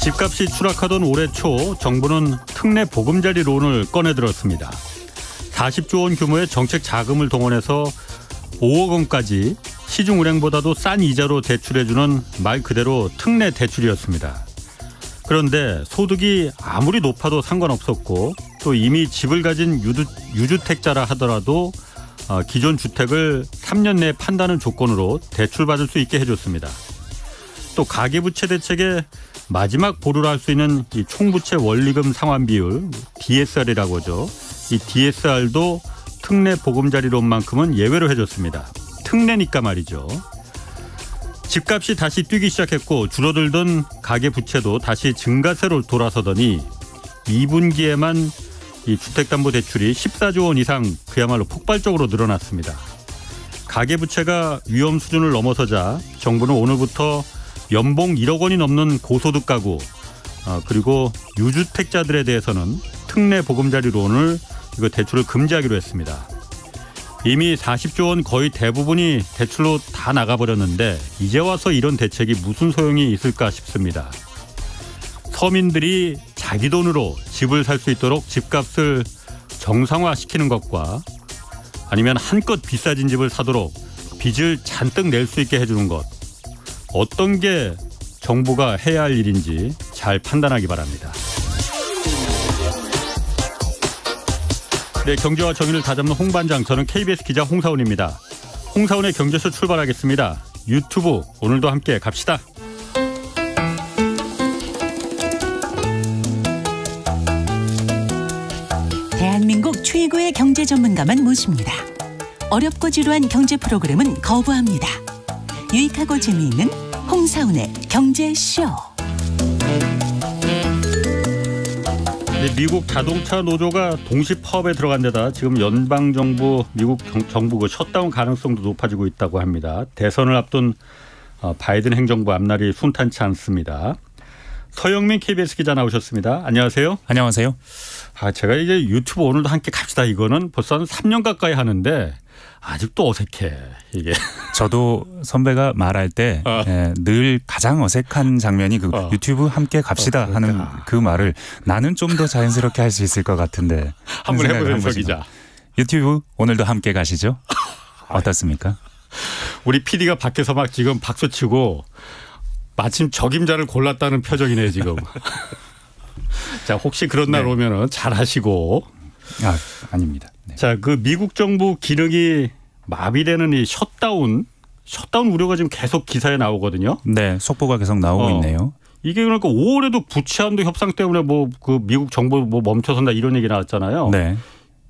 집값이 추락하던 올해 초 정부는 특례 보금자리론을 꺼내들었습니다. 40조 원 규모의 정책 자금을 동원해서 5억 원까지 시중은행보다도 싼 이자로 대출해주는 말 그대로 특례 대출이었습니다. 그런데 소득이 아무리 높아도 상관없었고 또 이미 집을 가진 유주, 택자라 하더라도 어, 기존 주택을 3년 내에 판다는 조건으로 대출받을 수 있게 해줬습니다. 또 가계부채 대책에 마지막 보루를 할 수 있는 이 총부채 원리금 상환 비율 DSR이라고 하죠. 이 DSR도 특례 보금자리론만큼은 예외로 해줬습니다. 특례니까 말이죠. 집값이 다시 뛰기 시작했고 줄어들던 가계 부채도 다시 증가세로 돌아서더니 2분기에만 이 주택담보대출이 14조 원 이상 그야말로 폭발적으로 늘어났습니다. 가계부채가 위험 수준을 넘어서자 정부는 오늘부터 연봉 1억 원이 넘는 고소득 가구 어, 그리고 유주택자들에 대해서는 특례 보금자리론을 이거 대출을 금지하기로 했습니다. 이미 40조 원 거의 대부분이 대출로 다 나가버렸는데 이제 와서 이런 대책이 무슨 소용이 있을까 싶습니다. 서민들이 자기 돈으로 집을 살 수 있도록 집값을 정상화시키는 것과 아니면 한껏 비싸진 집을 사도록 빚을 잔뜩 낼 수 있게 해주는 것 어떤 게 정부가 해야 할 일인지 잘 판단하기 바랍니다. 네, 경제와 정의를 다잡는 홍반장 저는 KBS 기자 홍사훈입니다. 홍사훈의 경제쇼 출발하겠습니다. 유튜브 오늘도 함께 갑시다. 대한민국 최고의 경제 전문가만 모십니다. 어렵고 지루한 경제 프로그램은 거부합니다. 유익하고 재미있는 홍사운의 경제쇼. 네, 미국 자동차 노조가 동시 파업에 들어간 데다 지금 연방 정부 미국 정부가 그 셧다운 가능성도 높아지고 있다고 합니다. 대선을 앞둔 어, 바이든 행정부 앞날이 순탄치 않습니다. 서영민 KBS 기자 나오셨습니다. 안녕하세요. 안녕하세요. 아, 제가 이제 유튜브 오늘도 함께 갑시다. 이거는 벌써 한 3년 가까이 하는데 아직도 어색해 이게. 저도 선배가 말할 때늘 어. 예, 가장 어색한 장면이 그 어. 유튜브 함께 갑시다 어, 그러니까. 하는 그 말을 나는 좀 더 자연스럽게 할 수 있을 것 같은데 한 번 해보세요 기자. 유튜브 오늘도 함께 가시죠. 어떻습니까? 우리 PD가 밖에서 막 지금 박수치고 마침 적임자를 골랐다는 표정이네 지금. 자 혹시 그런 날 네. 오면은 잘 하시고 아, 아닙니다. 네. 자, 그 미국 정부 기능이 마비되는 이 셧다운, 셧다운 우려가 지금 계속 기사에 나오거든요. 네, 속보가 계속 나오고 어. 있네요. 이게 그러니까 5월에도 부채한도 협상 때문에 뭐 그 미국 정부 뭐 멈춰선다 이런 얘기 나왔잖아요. 네.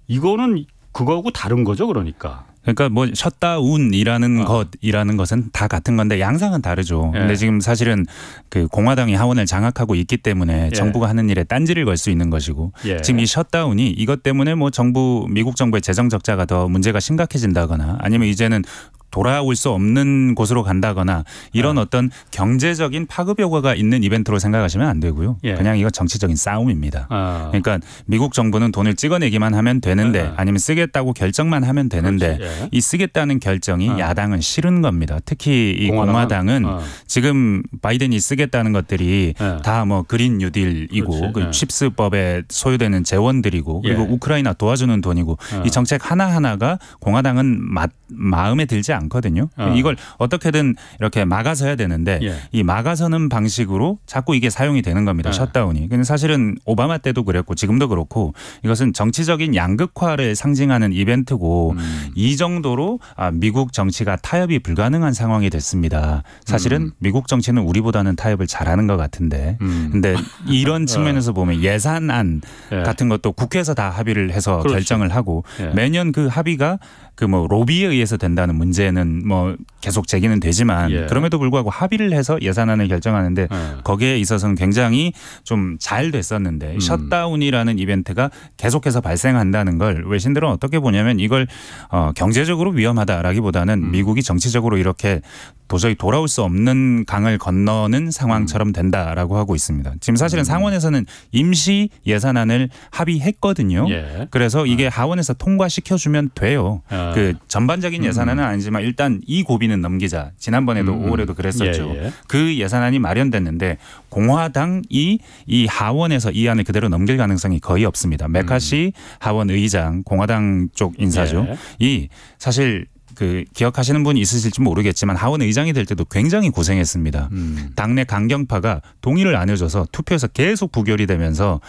이거는 그거하고 다른 거죠, 그러니까. 그러니까 뭐 셧다운이라는 아. 어. 것이라는 것은 다 같은 건데 양상은 다르죠. 예. 근데 지금 사실은 그 공화당이 하원을 장악하고 있기 때문에 예. 정부가 하는 일에 딴지를 걸 수 있는 것이고 예. 지금 이 셧다운이 이것 때문에 뭐 정부 미국 정부의 재정 적자가 더 문제가 심각해진다거나 아니면 이제는 돌아올 수 없는 곳으로 간다거나 이런 아. 어떤 경제적인 파급 효과가 있는 이벤트로 생각하시면 안 되고요. 예. 그냥 이거 정치적인 싸움입니다. 아. 그러니까 미국 정부는 돈을 찍어내기만 하면 되는데 네. 아. 니면 쓰겠다고 결정만 하면 되는데 예. 이 쓰겠다는 결정이 아. 야당은 싫은 겁니다. 특히 이 공화당은, 공화당은 아. 지금 바이든이 쓰겠다는 것들이 예. 다뭐 그린 뉴딜이고 그 예. 칩스법에 소요되는 재원들이고 그리고 예. 우크라이나 도와주는 돈이고 이 정책 하나하나가 공화당은 마, 마음에 들지 않 않거든요. 어. 이걸 어떻게든 이렇게 막아서야 되는데 예. 이 막아서는 방식으로 자꾸 이게 사용이 되는 겁니다. 예. 셧다운이. 근데 사실은 오바마 때도 그랬고 지금도 그렇고 이것은 정치적인 양극화를 상징하는 이벤트고 음. 이 정도로 아, 미국 정치가 타협이 불가능한 상황이 됐습니다. 사실은 음. 미국 정치는 우리보다는 타협을 잘하는 것 같은데 음. 근데 이런 어. 측면에서 보면 예산안 예. 같은 것도 국회에서 다 합의를 해서 그렇지. 결정을 하고 예. 매년 그 합의가 그뭐 로비에 의해서 된다는 문제는 뭐 계속 제기는 되지만 예. 그럼에도 불구하고 합의를 해서 예산안을 결정하는데 예. 거기에 있어서는 굉장히 좀 잘 됐었는데 음. 셧다운이라는 이벤트가 계속해서 발생한다는 걸 외신들은 어떻게 보냐면 이걸 어 경제적으로 위험하다라기보다는 음. 미국이 정치적으로 이렇게 도저히 돌아올 수 없는 강을 건너는 상황처럼 음. 된다라고 하고 있습니다. 지금 사실은 음. 상원에서는 임시 예산안을 합의했거든요. 예. 그래서 이게 예. 하원에서 통과시켜주면 돼요. 아. 그 아. 전반적인 예산안은 음. 아니지만 일단 이 고비는 넘기자. 지난번에도 음. 5월에도 음. 그랬었죠. 예, 예. 그 예산안이 마련됐는데 공화당이 이 하원에서 이 안을 그대로 넘길 가능성이 거의 없습니다. 메카시 음. 하원 의장 공화당 쪽 인사죠. 예. 이 사실 그 기억하시는 분 있으실지 모르겠지만 하원 의장이 될 때도 굉장히 고생했습니다. 음. 당내 강경파가 동의를 안 해줘서 투표에서 계속 부결이 되면서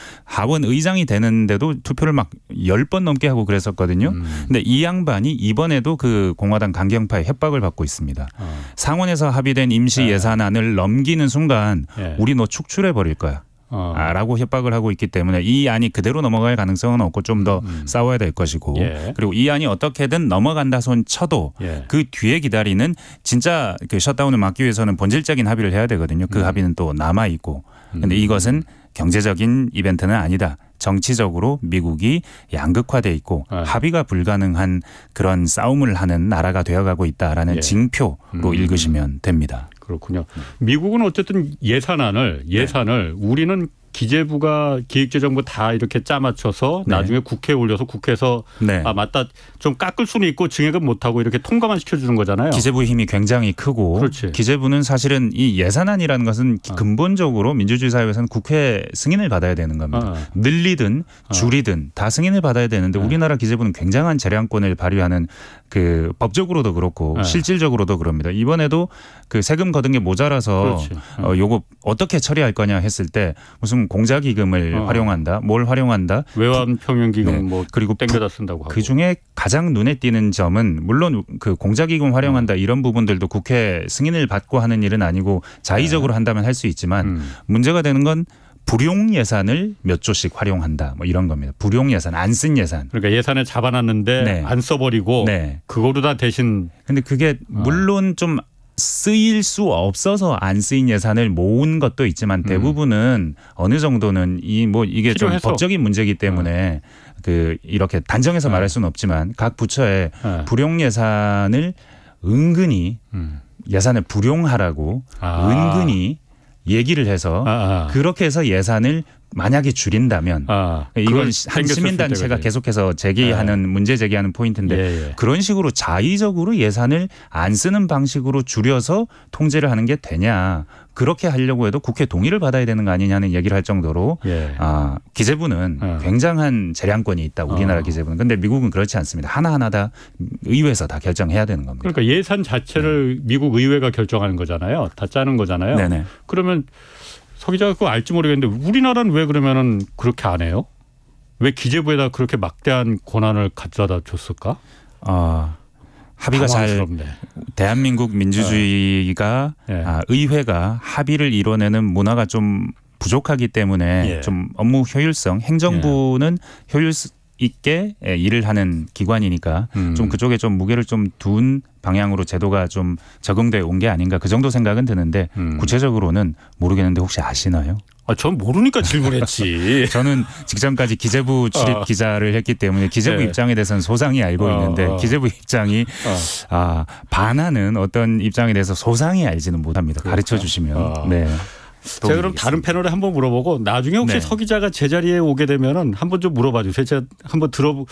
하원 의장이 되는데도 투표를 막 열 번 넘게 하고 그랬었거든요. 음. 근데 이 양반이 이번에도 그 공화당 강경파의 협박을 받고 있습니다. 어. 상원에서 합의된 임시 네. 예산안을 넘기는 순간 예. 우리 너 축출해 버릴 거야. 어. 아, 라고 협박을 하고 있기 때문에 이 안이 그대로 넘어갈 가능성은 없고 좀더 음. 싸워야 될 것이고 예. 그리고 이 안이 어떻게든 넘어간다 손 쳐도 예. 그 뒤에 기다리는 진짜 그 셧다운을 막기 위해서는 본질적인 합의를 해야 되거든요. 그 음. 합의는 또 남아 있고 근데 음. 이것은 경제적인 이벤트는 아니다. 정치적으로 미국이 양극화돼 있고 아. 합의가 불가능한 그런 싸움을 하는 나라가 되어가고 있다라는 예. 징표로 음. 읽으시면 됩니다. 그렇군요. 미국은 어쨌든 예산안을 예산을 우리는 기재부가 기획재정부 다 이렇게 짜맞춰서 네. 나중에 국회에 올려서 국회에서 네. 아 맞다 좀 깎을 수는 있고 증액은 못하고 이렇게 통과만 시켜주는 거잖아요. 기재부의 힘이 굉장히 크고 그렇지. 기재부는 사실은 이 예산안이라는 것은 아. 근본적으로 민주주의 사회에서는 국회 승인을 받아야 되는 겁니다. 아. 늘리든 줄이든 다 승인을 받아야 되는데 네. 우리나라 기재부는 굉장한 재량권을 발휘하는 그 법적으로도 그렇고 네. 실질적으로도 그럽니다. 이번에도 그 세금 거둔 게 모자라서 어, 요거 어떻게 처리할 거냐 했을 때 무슨 기금 공작 기금을 어. 활용한다. 뭘 활용한다. 외환 평균 기금 네. 뭐 그리고 땡겨다 쓴다고 그 중에 가장 눈에 띄는 점은 물론 그 공작 기금 활용한다 음. 이런 부분들도 국회 승인을 받고 하는 일은 아니고 자의적으로 네. 한다면 할 수 있지만 음. 문제가 되는 건 불용 예산을 몇 조씩 활용한다 뭐 이런 겁니다. 불용 예산 안 쓴 예산. 그러니까 예산을 잡아놨는데 네. 안 써버리고 네. 그거로 다 대신. 근데 그게 어. 물론 좀 쓰일 수 없어서 안 쓰인 예산을 모은 것도 있지만 음. 대부분은 음. 어느 정도는 이 뭐 이게 필요해서. 좀 법적인 문제이기 때문에 어. 그 이렇게 단정해서 어. 말할 수는 없지만 각 부처의 어. 불용 예산을 은근히 음. 예산을 불용하라고 아. 은근히 얘기를 해서 아, 아. 그렇게 해서 예산을 만약에 줄인다면 아, 이건 한 시민단체가 계속해서 제기하는 아. 문제 제기하는 포인트인데 예, 예. 그런 식으로 자의적으로 예산을 안 쓰는 방식으로 줄여서 통제를 하는 게 되냐 그렇게 하려고 해도 국회 동의를 받아야 되는 거 아니냐는 얘기를 할 정도로 예. 아, 기재부는 예. 굉장한 재량권이 있다. 우리나라 어. 기재부는. 근데 미국은 그렇지 않습니다. 하나하나 다 의회에서 다 결정해야 되는 겁니다. 그러니까 예산 자체를 네. 미국 의회가 결정하는 거잖아요. 다 짜는 거잖아요. 네네. 그러면 서 기자가 그거 알지 모르겠는데 우리나라는 왜 그러면은 그렇게 안 해요? 왜 기재부에다 그렇게 막대한 권한을 가져다 줬을까? 아, 합의가 당황스럽네. 잘 대한민국 민주주의가 네. 아, 의회가 합의를 이뤄내는 문화가 좀 부족하기 때문에 예. 좀 업무 효율성 행정부는 예. 효율 있게 일을 하는 기관이니까 음. 좀 그쪽에 좀 무게를 좀둔 방향으로 제도가 좀적용돼온 게 아닌가 그 정도 생각은 드는데 음. 구체적으로는 모르겠는데 혹시 아시나요? 아, 전 모르니까 질문했지. 저는 직전까지 기재부 어. 출입 어. 기자를 했기 때문에 기재부 네. 입장에 대해서는 소상히 알고 어, 있는데 어. 기재부 입장이 어. 아, 반하는 어떤 입장에 대해서 소상히 알지는 못합니다. 그렇죠. 가르쳐 주시면. 네. 제가 그럼 다른 패널에 한번 물어보고 나중에 혹시 네. 서 기자가 제 자리에 오게 되면은 한번 좀 물어봐 주세요. 제가 한번 들어보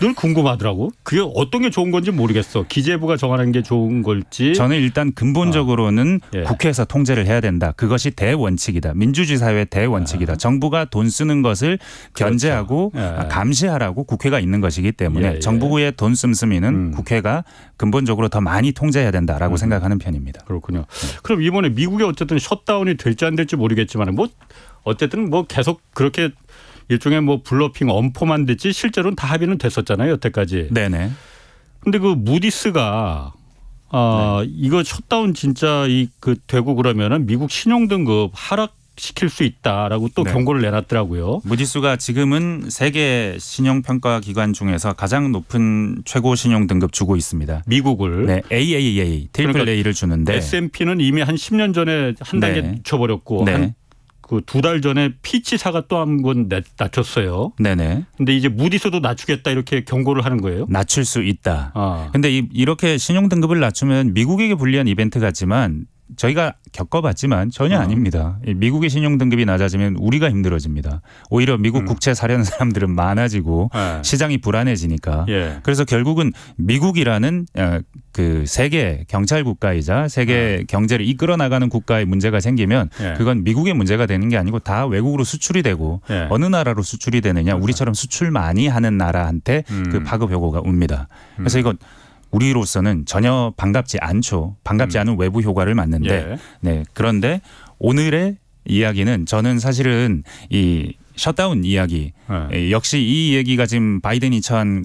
늘 궁금하더라고. 그게 어떤 게 좋은 건지 모르겠어. 기재부가 정하는 게 좋은 걸지. 저는 일단 근본적으로는 아. 예. 국회에서 통제를 해야 된다. 그것이 대원칙이다. 민주주의 사회의 대원칙이다. 아. 정부가 돈 쓰는 것을 그렇죠. 견제하고 예. 감시하라고 국회가 있는 것이기 때문에 예. 예. 정부의 돈 씀씀이는 음. 국회가 근본적으로 더 많이 통제해야 된다라고 음. 생각하는 편입니다. 그렇군요. 네. 그럼 이번에 미국이 어쨌든 셧다운이 될지 안 될지 모르겠지만 뭐 어쨌든 뭐 계속 그렇게 일종의 뭐 블러핑 엄포만 됐지 실제로는 다 합의는 됐었잖아요 여태까지. 네네. 근데 그 무디스가 아 네. 이거 셧다운 진짜 이 그 되고 그러면은 미국 신용 등급 하락 시킬 수 있다라고 또 네. 경고를 내놨더라고요. 무디스가 지금은 세계 신용 평가 기관 중에서 가장 높은 최고 신용 등급 주고 있습니다. 미국을 네, AAA 테이블 그러니까 A를 주는데 S&P는 이미 한 10년 전에 한 단계 네. 쳐버렸고 네. 그두 달 전에 피치사가 또 한 번 낮췄어요. 네네. 네. 근데 이제 무디스도 낮추겠다 이렇게 경고를 하는 거예요. 낮출 수 있다. 아. 근데 이, 이렇게 신용 등급을 낮추면 미국에게 불리한 이벤트 같지만 저희가 겪어봤지만 전혀 어. 아닙니다. 미국의 신용 등급이 낮아지면 우리가 힘들어집니다. 오히려 미국 음. 국채 사려는 사람들은 많아지고 네. 시장이 불안해지니까. 예. 그래서 결국은 미국이라는 어, 그 세계 경찰 국가이자 세계 네. 경제를 이끌어 나가는 국가의 문제가 생기면 예. 그건 미국의 문제가 되는 게 아니고 다 외국으로 수출이 되고 예. 어느 나라로 수출이 되느냐 우리처럼 수출 많이 하는 나라한테 그 음. 그 파급 효과가 옵니다. 그래서 음. 이건 우리로서는 전혀 반갑지 않죠. 반갑지 음. 않은 외부 효과를 맞는데 예. 네. 그런데 오늘의 이야기는 저는 사실은 이 셧다운 이야기 예. 예 역시 이 얘기가 지금 바이든이 처한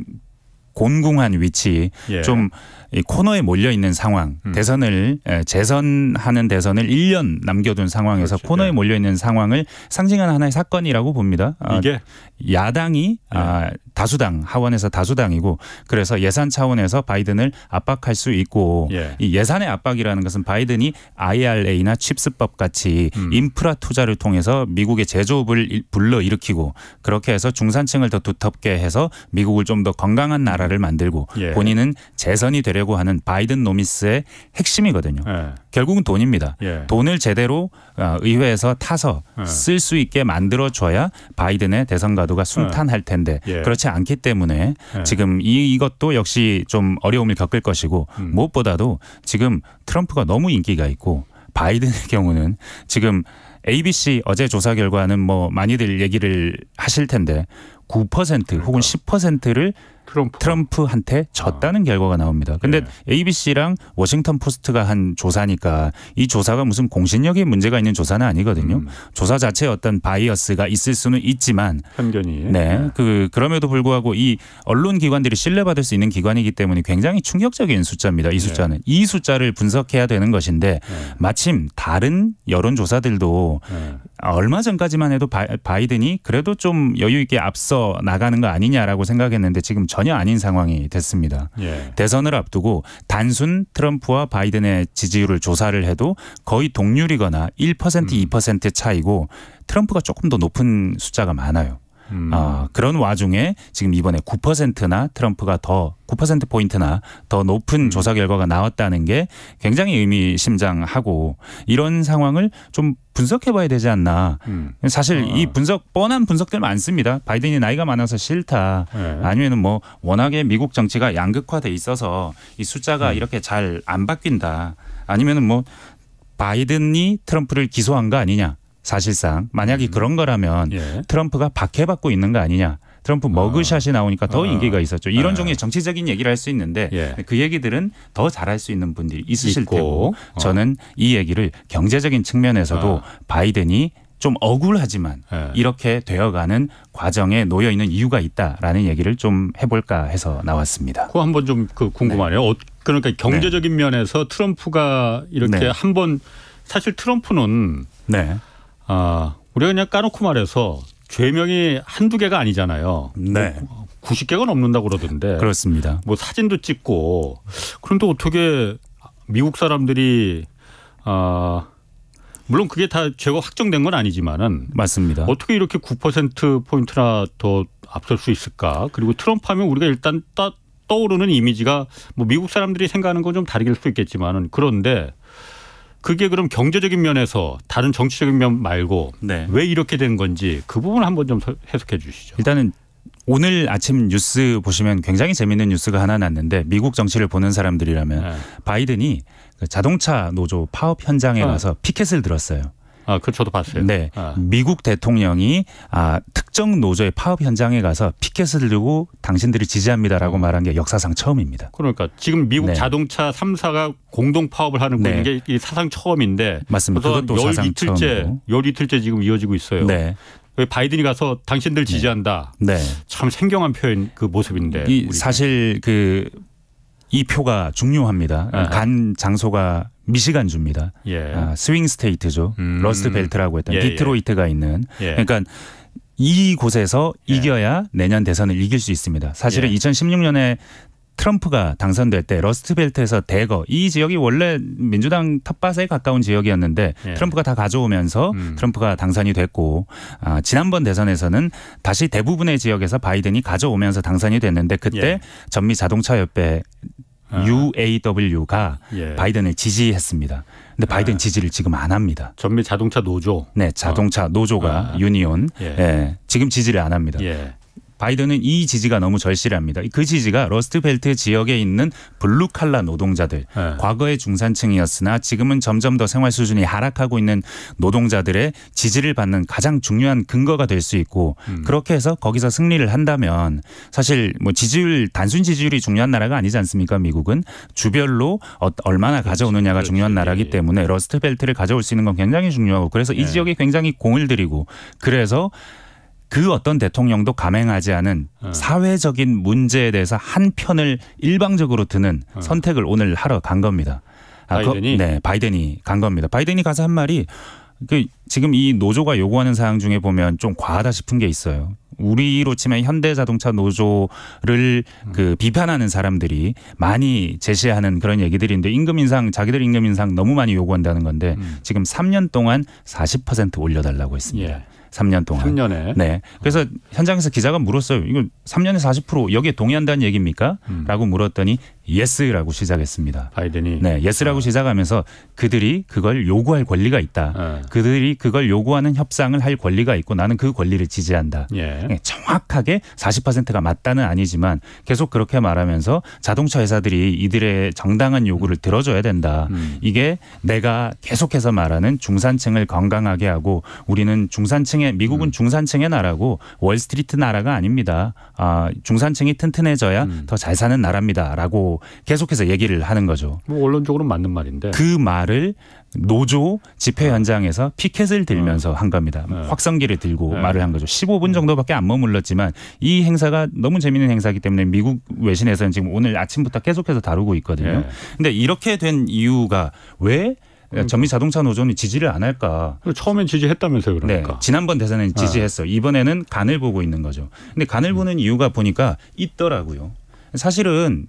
곤궁한 위치 예. 좀이 코너에 몰려 있는 상황, 음. 대선을 재선하는 대선을 1년 남겨둔 상황에서 그렇지. 코너에 네. 몰려 있는 상황을 상징하는 하나의 사건이라고 봅니다. 아, 이게 야당이 아, 네. 아, 다수당 하원에서 다수당이고 그래서 예산 차원에서 바이든을 압박할 수 있고 예. 이 예산의 압박이라는 것은 바이든이 IRA나 칩스법 같이 음. 인프라 투자를 통해서 미국의 제조업을 불러 일으키고 그렇게 해서 중산층을 더 두텁게 해서 미국을 좀 더 건강한 나라를 만들고 예. 본인은 재선이 되려 하려고 하는 바이든 노미스의 핵심이거든요. 예. 결국은 돈입니다. 예. 돈을 제대로 아, 의회에서 타서 예. 쓸수 있게 만들어줘야 바이든의 대선 가도가 예. 순탄할 텐데 예. 그렇지 않기 때문에 예. 지금 이, 이것도 역시 좀 어려움을 겪을 것이고 음. 무엇보다도 지금 트럼프가 너무 인기가 있고 바이든의 경우는 지금 ABC 어제 조사 결과는 뭐 많이들 얘기를 하실 텐데 9% 그러니까. 혹은 10%를 트럼프. 한테 아. 졌다는 아. 결과가 나옵니다. 근데 네. 예. ABC랑 워싱턴 포스트가 한 조사니까 이 조사가 무슨 공신력에 문제가 있는 조사는 아니거든요. 음. 조사 자체에 어떤 바이어스가 있을 수는 있지만 편견이 네. 예. 그 그럼에도 불구하고 이 언론 기관들이 신뢰받을 수 있는 기관이기 때문에 굉장히 충격적인 숫자입니다. 이 예. 숫자는 네. 이 숫자를 분석해야 되는 것인데 마침 다른 여론 조사들도 아, 얼마 전까지만 해도 바이든이 그래도 좀 여유 있게 앞서 나가는 거 아니냐라고 생각했는데 지금 전혀 아닌 상황이 됐습니다. 예. 대선을 앞두고 단순 트럼프와 바이든의 지지율을 조사를 해도 거의 동률이거나 1% 음. 2% 차이고 트럼프가 조금 더 높은 숫자가 많아요. 음. 어, 그런 와중에 지금 이번에 9%나 트럼프가 더 9%포인트나 더 높은 음. 조사 결과가 나왔다는 게 굉장히 의미심장하고 이런 상황을 좀 분석해 봐야 되지 않나. 음. 사실 아. 이 분석, 뻔한 분석들 많습니다. 바이든이 나이가 많아서 싫다. 네. 아니면 뭐 워낙에 미국 정치가 양극화돼 있어서 이 숫자가 음. 이렇게 잘 안 바뀐다. 아니면은 뭐 바이든이 트럼프를 기소한 거 아니냐. 사실상 만약에 음. 그런 거라면 예. 트럼프가 박해받고 있는 거 아니냐. 트럼프 머그샷이 아. 나오니까 더 아. 인기가 있었죠. 이런 아. 종의 정치적인 얘기를 할 수 있는데 예. 그 얘기들은 더 잘할 수 있는 분들이 있으실 있고. 테고 어. 저는 이 얘기를 경제적인 측면에서도 아. 바이든이 좀 억울하지만 예. 이렇게 되어가는 과정에 놓여 있는 이유가 있다라는 얘기를 좀 해볼까 해서 나왔습니다. 그거 한번 좀 그 궁금하네요. 네. 어, 그러니까 경제적인 네. 면에서 트럼프가 이렇게 네. 한번 사실 트럼프는 네. 아, 우리가 그냥 까놓고 말해서 죄명이 한두 개가 아니잖아요. 네. 뭐 90개가 넘는다고 그러던데. 그렇습니다. 뭐 사진도 찍고 그런데 어떻게 미국 사람들이 아 물론 그게 다 죄가 확정된 건 아니지만은 맞습니다. 어떻게 이렇게 9% 포인트나 더 앞설 수 있을까? 그리고 트럼프 하면 우리가 일단 떠, 떠오르는 이미지가 뭐 미국 사람들이 생각하는 건 좀 다르길 수 있겠지만은 그런데 그게 그럼 경제적인 면에서 다른 정치적인 면 말고 네. 왜 이렇게 된 건지 그 부분을 한번 좀 해석해 주시죠. 일단은 오늘 아침 뉴스 보시면 굉장히 재미있는 뉴스가 하나 났는데 미국 정치를 보는 사람들이라면 네. 바이든이 그 자동차 노조 파업 현장에 아. 가서 네. 피켓을 들었어요. 아, 그 저도 봤어요. 네. 아. 미국 대통령이 아, 특정 노조의 파업 현장에 가서 피켓을 들고 당신들을 지지합니다라고 말한 게 역사상 처음입니다. 그러니까 지금 미국 네. 자동차 3사가 공동 파업을 하는 네. 게 사상 처음인데 맞습니다. 그것도 열 이틀째 처음으로. 열 이틀째 지금 이어지고 있어요. 네. 바이든이 가서 당신들 네. 지지한다. 네. 참 생경한 표현 그 모습인데. 이, 사실 그 이 표가 중요합니다. 아하. 간 장소가 미시간주입니다. 예. 아, 스윙 스테이트죠. 음. 러스트 벨트라고 했던 예, 예. 디트로이트가 있는. 예. 그러니까 이 곳에서 예. 이겨야 내년 대선을 이길 수 있습니다. 사실은 2016년에 트럼프가 당선될 때 러스트벨트에서 대거 이 지역이 원래 민주당 텃밭에 가까운 지역이었는데 예. 트럼프가 다 가져오면서 음. 트럼프가 당선이 됐고 아, 지난번 대선에서는 다시 대부분의 지역에서 바이든이 가져오면서 당선이 됐는데 그때 예. 전미 자동차 협회 아. UAW가 예. 바이든을 지지했습니다. 근데 바이든 아. 지지를 지금 안 합니다. 전미 자동차 노조. 네, 자동차 어. 노조가 아. 유니온 예. 예. 지금 지지를 안 합니다. 예. 바이든은 이 지지가 너무 절실합니다. 그 지지가 러스트벨트 지역에 있는 블루칼라 노동자들, 네. 과거의 중산층이었으나 지금은 점점 더 생활 수준이 하락하고 있는 노동자들의 지지를 받는 가장 중요한 근거가 될 수 있고 음. 그렇게 해서 거기서 승리를 한다면 사실 뭐 지지율 단순 지지율이 중요한 나라가 아니지 않습니까? 미국은 주별로 어, 얼마나 가져오느냐가 그렇지. 중요한 나라기 예. 때문에 러스트벨트를 가져올 수 있는 건 굉장히 중요하고 그래서 이 네. 지역에 굉장히 공을 들이고 그래서 그 어떤 대통령도 감행하지 않은 어. 사회적인 문제에 대해서 한 편을 일방적으로 드는 어. 선택을 오늘 하러 간 겁니다. 아, 바이든이 그, 네 바이든이 간 겁니다. 바이든이 가서 한 말이 그 지금 이 노조가 요구하는 사항 중에 보면 좀 과하다 싶은 게 있어요. 우리로 치면 현대자동차 노조를 음. 그 비판하는 사람들이 많이 제시하는 그런 얘기들인데 임금 인상 자기들 임금 인상 너무 많이 요구한다는 건데 음. 지금 3년 동안 40% 올려달라고 했습니다. 예. 3년 동안. 3년에. 네. 그래서 현장에서 기자가 물었어요. 이거 3년에 40% 여기에 동의한다는 얘기입니까? 음. 라고 물었더니 예스라고 시작했습니다. 바이든이 네, 예스라고 어. 시작하면서 그들이 그걸 요구할 권리가 있다. 어. 그들이 그걸 요구하는 협상을 할 권리가 있고 나는 그 권리를 지지한다. 예. 네, 정확하게 40%가 맞다는 아니지만 계속 그렇게 말하면서 자동차 회사들이 이들의 정당한 요구를 들어줘야 된다. 음. 이게 내가 계속해서 말하는 중산층을 건강하게 하고 우리는 중산층의 미국은 음. 중산층의 나라고 월스트리트 나라가 아닙니다. 아, 중산층이 튼튼해져야 음. 더잘 사는 나라입니다라고 계속해서 얘기를 하는 거죠. 뭐 언론적으로는 맞는 말인데 그 말을 노조 집회 네. 현장에서 피켓을 들면서 어. 한 겁니다. 네. 확성기를 들고 네. 말을 한 거죠. 15분 음. 정도밖에 안 머물렀지만 이 행사가 너무 재밌는 행사이기 때문에 미국 외신에서는 지금 오늘 아침부터 계속해서 다루고 있거든요. 그런데 이렇게 된 이유가 왜 그러니까. 전미 자동차 노조는 지지를 안 할까? 처음엔 지지했다면서요, 그러니까. 네, 지난번 대선에는 지지했어. 이번에는 간을 보고 있는 거죠. 근데 간을 음. 보는 이유가 보니까 있더라고요. 사실은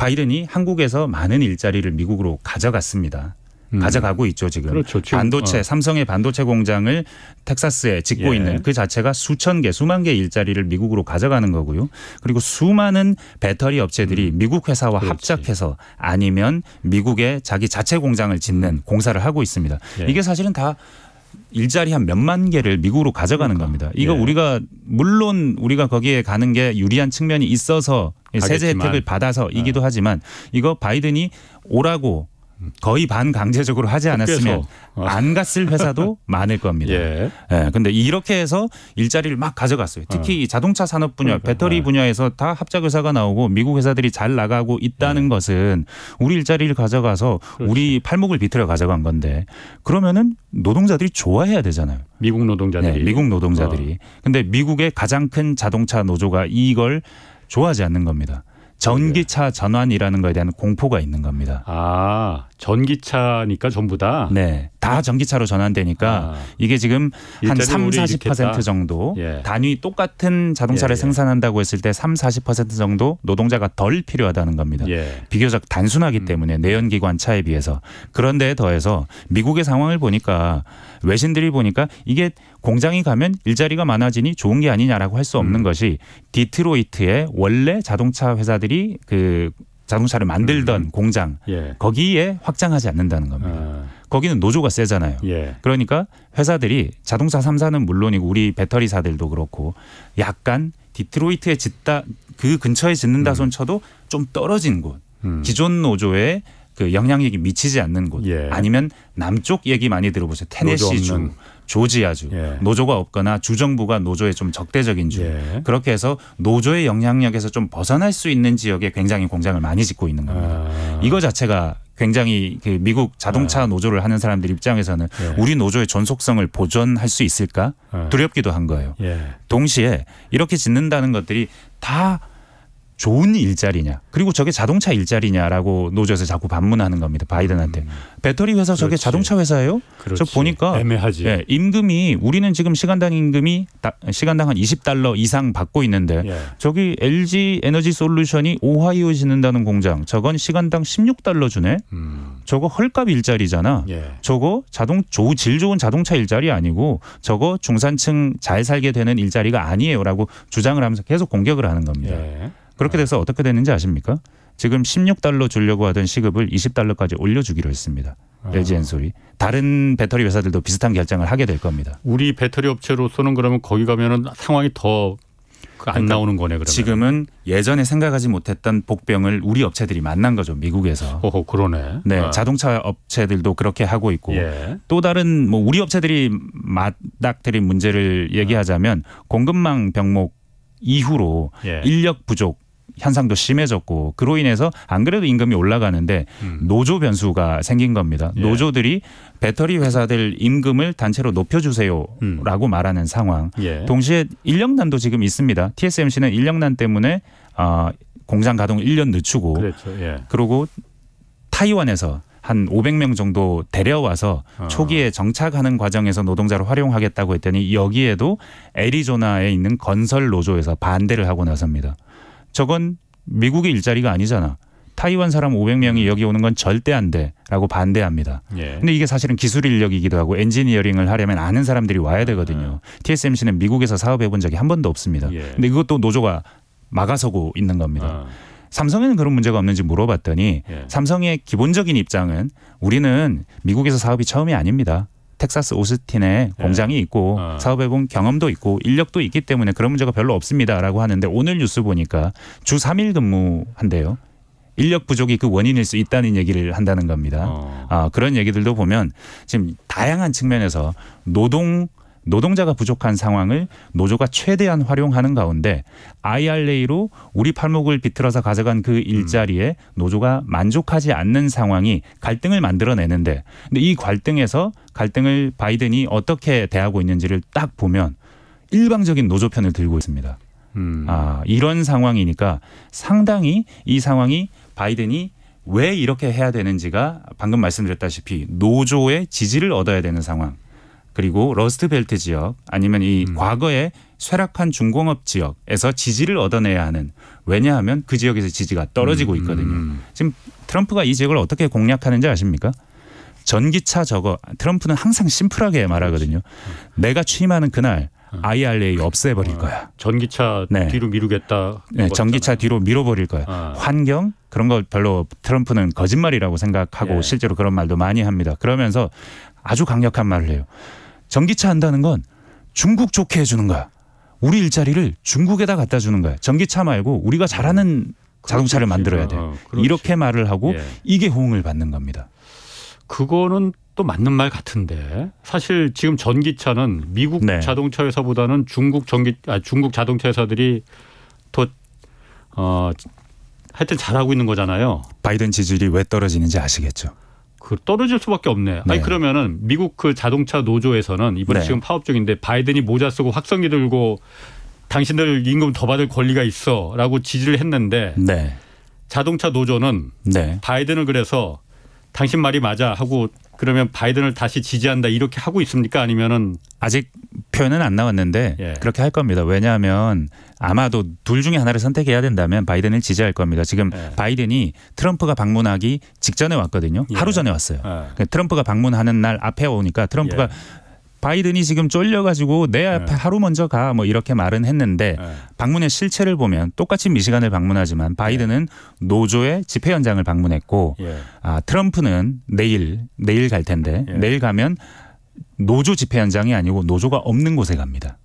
바이든이 한국에서 많은 일자리를 미국으로 가져갔습니다. 음. 가져가고 있죠 지금. 그렇죠. 지금 반도체 어. 삼성의 반도체 공장을 텍사스에 짓고 예. 있는 그 자체가 수천 개 수만 개 일자리를 미국으로 가져가는 거고요. 그리고 수많은 배터리 업체들이 음. 미국 회사와 그렇지. 합작해서 아니면 미국에 자기 자체 공장을 짓는 공사를 하고 있습니다. 예. 이게 사실은 다 일자리 한 몇만 개를 미국으로 가져가는 그러니까. 겁니다. 이거 예. 우리가 물론 우리가 거기에 가는 게 유리한 측면이 있어서 예, 세제 혜택을 받아서이기도 예. 하지만 이거 바이든이 오라고 거의 반강제적으로 하지 않았으면 안 갔을 회사도 많을 겁니다. 예. 예. 근데 이렇게 해서 일자리를 막 가져갔어요. 특히 어. 자동차 산업 분야, 그러니까. 배터리 예. 분야에서 다 합작 회사가 나오고 미국 회사들이 잘 나가고 있다는 예. 것은 우리 일자리를 가져가서 그렇지. 우리 팔목을 비틀어 가져간 건데 그러면은 노동자들이 좋아해야 되잖아요. 미국 노동자들이. 네, 미국 노동자들이. 어. 근데 미국의 가장 큰 자동차 노조가 이걸 좋아하지 않는 겁니다. 전기차 전환이라는 거에 대한 공포가 있는 겁니다. 아, 전기차니까 전부 다? 네. 다 음. 전기차로 전환되니까 아. 이게 지금 한 3, 40% 정도 예. 단위 똑같은 자동차를 예, 예. 생산한다고 했을 때 3, 40% 정도 노동자가 덜 필요하다는 겁니다. 예. 비교적 단순하기 음. 때문에 내연기관 차에 비해서. 그런데 더해서 미국의 상황을 보니까 외신들이 보니까 이게 공장이 가면 일자리가 많아지니 좋은 게 아니냐라고 할 수 없는 음. 것이 디트로이트의 원래 자동차 회사들이 그 자동차를 만들던 음. 공장 예. 거기에 확장하지 않는다는 겁니다. 아. 거기는 노조가 세잖아요. 예. 그러니까 회사들이 자동차 삼사는 물론이고 우리 배터리사들도 그렇고 약간 디트로이트에 짓다 그 근처에 짓는다 음. 손 쳐도 좀 떨어진 곳 음. 기존 노조의 그 영향력이 미치지 않는 곳 예. 아니면 남쪽 얘기 많이 들어보세요. 테네시주, 조지아주 예. 노조가 없거나 주정부가 노조에 좀 적대적인 주 예. 그렇게 해서 노조의 영향력에서 좀 벗어날 수 있는 지역에 굉장히 공장을 많이 짓고 있는 겁니다. 아. 이거 자체가 굉장히 그 미국 자동차 네. 노조를 하는 사람들 입장에서는 예. 우리 노조의 존속성을 보존할 수 있을까 아. 두렵기도 한 거예요. 예. 동시에 이렇게 짓는다는 것들이 다 좋은 일자리냐 그리고 저게 자동차 일자리냐라고 노조에서 자꾸 반문하는 겁니다 바이든한테 음. 배터리 회사 저게 그렇지. 자동차 회사예요? 그렇지. 저 보니까 애매하지. 예, 임금이 우리는 지금 시간당 임금이 다, 시간당 한 20달러 이상 받고 있는데 예. 저기 LG 에너지 솔루션이 오하이오 짓는다는 공장 저건 시간당 16달러 주네. 음. 저거 헐값 일자리잖아. 예. 저거 자동 조, 질 좋은 자동차 일자리 아니고 저거 중산층 잘 살게 되는 일자리가 아니에요라고 주장을 하면서 계속 공격을 하는 겁니다. 예. 그렇게 돼서 어떻게 됐는지 아십니까? 지금 16달러 주려고 하던 시급을 20달러까지 올려주기로 했습니다. 레지 g 엔솔이 다른 배터리 회사들도 비슷한 결정을 하게 될 겁니다. 우리 배터리 업체로서는 그러면 거기 가면은 상황이 더안 그 그러니까 나오는 거네 그러면. 지금은 예전에 생각하지 못했던 복병을 우리 업체들이 만난 거죠 미국에서. 어 그러네. 네 아. 자동차 업체들도 그렇게 하고 있고 예. 또 다른 뭐 우리 업체들이 맞닥뜨린 문제를 얘기하자면 공급망 병목 이후로 예. 인력 부족 현상도 심해졌고 그로 인해서 안 그래도 임금이 올라가는데 음. 노조 변수가 생긴 겁니다. 예. 노조들이 배터리 회사들 임금을 단체로 높여주세요라고 음. 말하는 상황. 예. 동시에 인력난도 지금 있습니다. TSMC는 인력난 때문에 어, 공장 가동 1년 늦추고 그렇죠. 예. 그리고 타이완에서 한 500명 정도 데려와서 어. 초기에 정착하는 과정에서 노동자를 활용하겠다고 했더니 여기에도 애리조나에 있는 건설 노조에서 반대를 하고 나섭니다. 저건 미국의 일자리가 아니잖아. 타이완 사람 500명이 여기 오는 건 절대 안 돼라고 반대합니다. 예. 근데 이게 사실은 기술 인력이기도 하고 엔지니어링을 하려면 아는 사람들이 와야 되거든요. 아. TSMC는 미국에서 사업해 본 적이 한 번도 없습니다. 예. 근데 이것도 노조가 막아서고 있는 겁니다. 아. 삼성에는 그런 문제가 없는지 물어봤더니 예. 삼성의 기본적인 입장은 우리는 미국에서 사업이 처음이 아닙니다. 텍사스 오스틴에 네. 예. 공장이 있고 어. 사업해본 경험도 있고 인력도 있기 때문에 그런 문제가 별로 없습니다라고 하는데 오늘 뉴스 보니까 주 3일 근무한대요. 인력 부족이 그 원인일 수 있다는 얘기를 한다는 겁니다. 어. 아, 그런 얘기들도 보면 지금 다양한 측면에서 노동 노동자가 부족한 상황을 노조가 최대한 활용하는 가운데 IRA로 우리 팔목을 비틀어서 가져간 그 일자리에 노조가 만족하지 않는 상황이 갈등을 만들어내는데 근데 이 갈등에서 갈등을 바이든이 어떻게 대하고 있는지를 딱 보면 일방적인 노조 편을 들고 있습니다. 음. 아, 이런 상황이니까 상당히 이 상황이 바이든이 왜 이렇게 해야 되는지가 방금 말씀드렸다시피 노조의 지지를 얻어야 되는 상황. 그리고 러스트벨트 지역 아니면 이 음. 과거에 쇠락한 중공업 지역에서 지지를 얻어내야 하는 왜냐하면 그 지역에서 지지가 떨어지고 음, 음. 있거든요. 음. 지금 트럼프가 이 지역을 어떻게 공략하는지 아십니까? 전기차 저거 트럼프는 항상 심플하게 말하거든요. 내가 취임하는 그날 IRA 어. 없애버릴 어. 거야. 전기차 네. 뒤로 미루겠다. 네, 전기차 뒤로 밀어버릴 거야. 아. 환경 그런 걸 별로 트럼프는 거짓말이라고 생각하고 예. 실제로 그런 말도 많이 합니다. 그러면서 아주 강력한 말을 해요. 전기차 한다는 건 중국 좋게 해주는 거야. 우리 일자리를 중국에다 갖다 주는 거야. 전기차 말고 우리가 잘하는 음, 자동차를 만들어야 돼. 요 어, 이렇게 말을 하고 예. 이게 호응을 받는 겁니다. 그거는 또 맞는 말 같은데 사실 지금 전기차는 미국 네. 자동차 회사보다는 중국 전기 아, 중국 자동차 회사들이 더 어, 하여튼 잘하고 있는 거잖아요. 바이든 지지율이 왜 떨어지는지 아시겠죠. 그 떨어질 수밖에 없네. 네. 아니 그러면은 미국 그 자동차 노조에서는 이번에 네. 지금 파업 중인데 바이든이 모자 쓰고 확성기 들고 당신들 임금 더 받을 권리가 있어라고 지지를 했는데 네. 자동차 노조는 네. 바이든을 그래서 당신 말이 맞아 하고 그러면 바이든을 다시 지지한다 이렇게 하고 있습니까 아니면은 아직 표현은 안 나왔는데 예. 그렇게 할 겁니다. 왜냐하면 아마도 둘 중에 하나를 선택해야 된다면 바이든을 지지할 겁니다. 지금 예. 바이든이 트럼프가 방문하기 직전에 왔거든요. 예. 하루 전에 왔어요. 예. 그러니까 트럼프가 방문하는 날 앞에 오니까 트럼프가 예. 바이든이 지금 쫄려가지고 내 앞에 예. 하루 먼저 가 뭐 이렇게 말은 했는데 예. 방문의 실체를 보면 똑같이 미시간을 방문하지만 바이든은 노조의 집회 현장을 방문했고 아, 트럼프는 내일 내일 갈 텐데 내일 가면 노조 집회 현장이 아니고 노조가 없는 곳에 갑니다.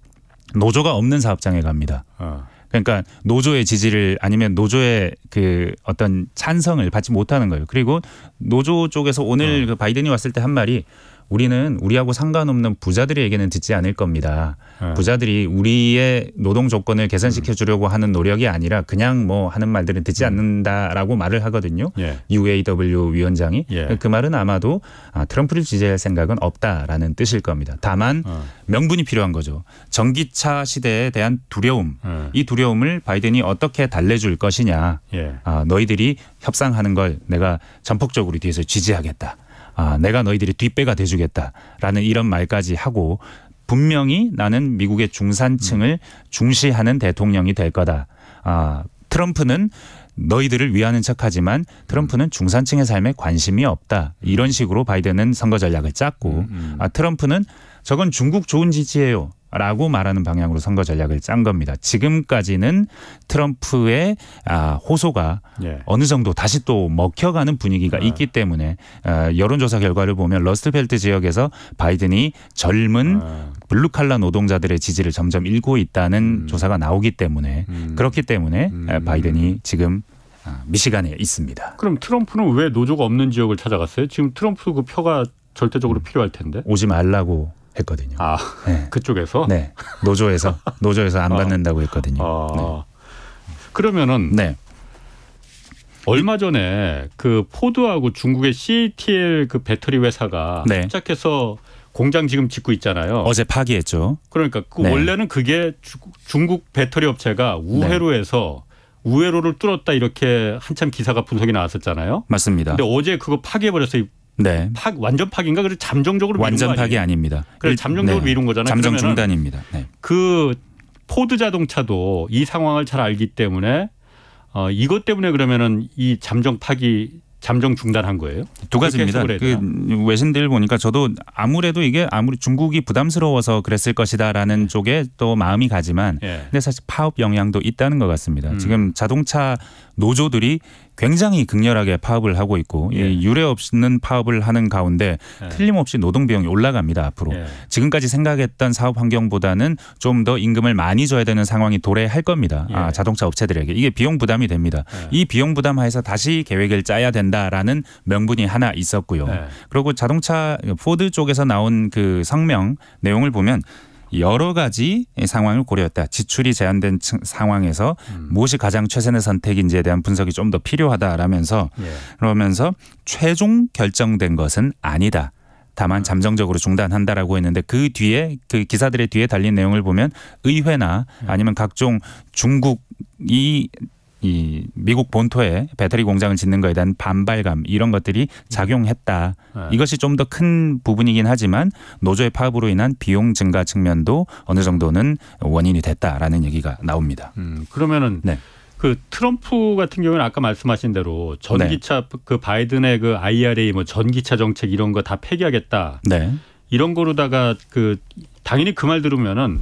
노조가 없는 사업장에 갑니다. 어. 그러니까 노조의 지지를 아니면 노조의 그 어떤 찬성을 받지 못하는 거예요. 그리고 노조 쪽에서 오늘 어. 그 바이든이 왔을 때 한 말이 우리는 우리하고 상관없는 부자들의 얘기는 듣지 않을 겁니다. 네. 부자들이 우리의 노동 조건을 개선시켜 음. 주려고 하는 노력이 아니라 그냥 뭐 하는 말들은 듣지 음. 않는다라고 말을 하거든요. 예. UAW 위원장이 예. 그 말은 아마도 아, 트럼프를 지지할 생각은 없다라는 뜻일 겁니다. 다만 어. 명분이 필요한 거죠. 전기차 시대에 대한 두려움, 예. 이 두려움을 바이든이 어떻게 달래줄 것이냐. 예. 아, 너희들이 협상하는 걸 내가 전폭적으로 뒤에서 지지하겠다. 아, 내가 너희들이 뒷배가 돼주겠다라는 이런 말까지 하고 분명히 나는 미국의 중산층을 음. 중시하는 대통령이 될 거다. 아, 트럼프는 너희들을 위하는 척하지만 트럼프는 음. 중산층의 삶에 관심이 없다. 음. 이런 식으로 바이든은 선거 전략을 짰고 아, 트럼프는 저건 중국 좋은 지지예요. 라고 말하는 방향으로 선거 전략을 짠 겁니다. 지금까지는 트럼프의 아, 호소가 예. 어느 정도 다시 또 먹혀가는 분위기가 네. 있기 때문에 아, 여론조사 결과를 보면 러스트벨트 지역에서 바이든이 젊은 네. 아. 블루칼라 노동자들의 지지를 점점 잃고 있다는 음. 조사가 나오기 때문에 음. 그렇기 때문에 아, 음. 바이든이 지금 아, 미시간에 있습니다. 그럼 트럼프는 왜 노조가 없는 지역을 찾아갔어요? 지금 트럼프 그 표가 절대적으로 음. 필요할 텐데. 오지 말라고 했거든요. 아 네. 그쪽에서 네 노조에서 노조에서 안 아. 받는다고 했거든요. 아, 네. 그러면은 네. 얼마 전에 그 포드하고 중국의 CATL 그 배터리 회사가 네. 합작해서 공장 지금 짓고 있잖아요. 어제 파기했죠. 그러니까 그 네. 원래는 그게 중국 배터리 업체가 우회로 네. 해서 우회로를 뚫었다 이렇게 한참 기사가 분석이 나왔었잖아요. 맞습니다. 근데 어제 그거 파기해 버려서 네. 파악, 완전 파기인가? 그래서 잠정적으로 완전 파기 아닙니다. 그래 잠정적으로 네. 미룬 거잖아요. 잠정 중단입니다. 네. 그 포드 자동차도 이 상황을 잘 알기 때문에 어, 이것 때문에 그러면은 이 잠정 파기 잠정 중단한 거예요? 두 가지입니다. 그 외신들 보니까 저도 아무래도 이게 아무리 중국이 부담스러워서 그랬을 것이다라는 네. 쪽에 또 마음이 가지만 네. 근데 사실 파업 영향도 있다는 것 같습니다. 음. 지금 자동차 노조들이 굉장히 극렬하게 파업을 하고 있고 예. 이 유례 없는 파업을 하는 가운데 예. 틀림없이 노동 비용이 올라갑니다 앞으로 예. 지금까지 생각했던 사업 환경보다는 좀 더 임금을 많이 줘야 되는 상황이 도래할 겁니다 아, 예. 자동차 업체들에게 이게 비용 부담이 됩니다 예. 이 비용 부담 하에서 다시 계획을 짜야 된다라는 명분이 하나 있었고요 예. 그리고 자동차 포드 쪽에서 나온 그 성명 내용을 보면 여러 가지 상황을 고려했다. 지출이 제한된 상황에서 음. 무엇이 가장 최선의 선택인지에 대한 분석이 좀 더 필요하다라면서 예. 그러면서 최종 결정된 것은 아니다. 다만 음. 잠정적으로 중단한다라고 했는데 그 뒤에 그 기사들의 뒤에 달린 내용을 보면 의회나 음. 아니면 각종 중국이 이 미국 본토에 배터리 공장을 짓는 거에 대한 반발감 이런 것들이 작용했다. 네. 이것이 좀 더 큰 부분이긴 하지만 노조의 파업으로 인한 비용 증가 측면도 어느 정도는 원인이 됐다라는 얘기가 나옵니다. 음, 그러면은 네. 그 트럼프 같은 경우는 아까 말씀하신 대로 전기차 네. 그 바이든의 그 IRA 뭐 전기차 정책 이런 거 다 폐기하겠다. 네. 이런 거로다가 그 당연히 그 말 들으면은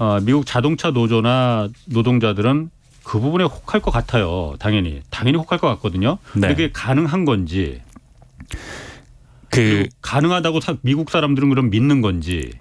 어, 미국 자동차 노조나 노동자들은 그 부분에 혹할 것 같아요. 당연히 당연히 혹할 것 같거든요. 네. 그게 가능한 건지 그 가능하다고 미국 사람들은 그럼 믿는 건지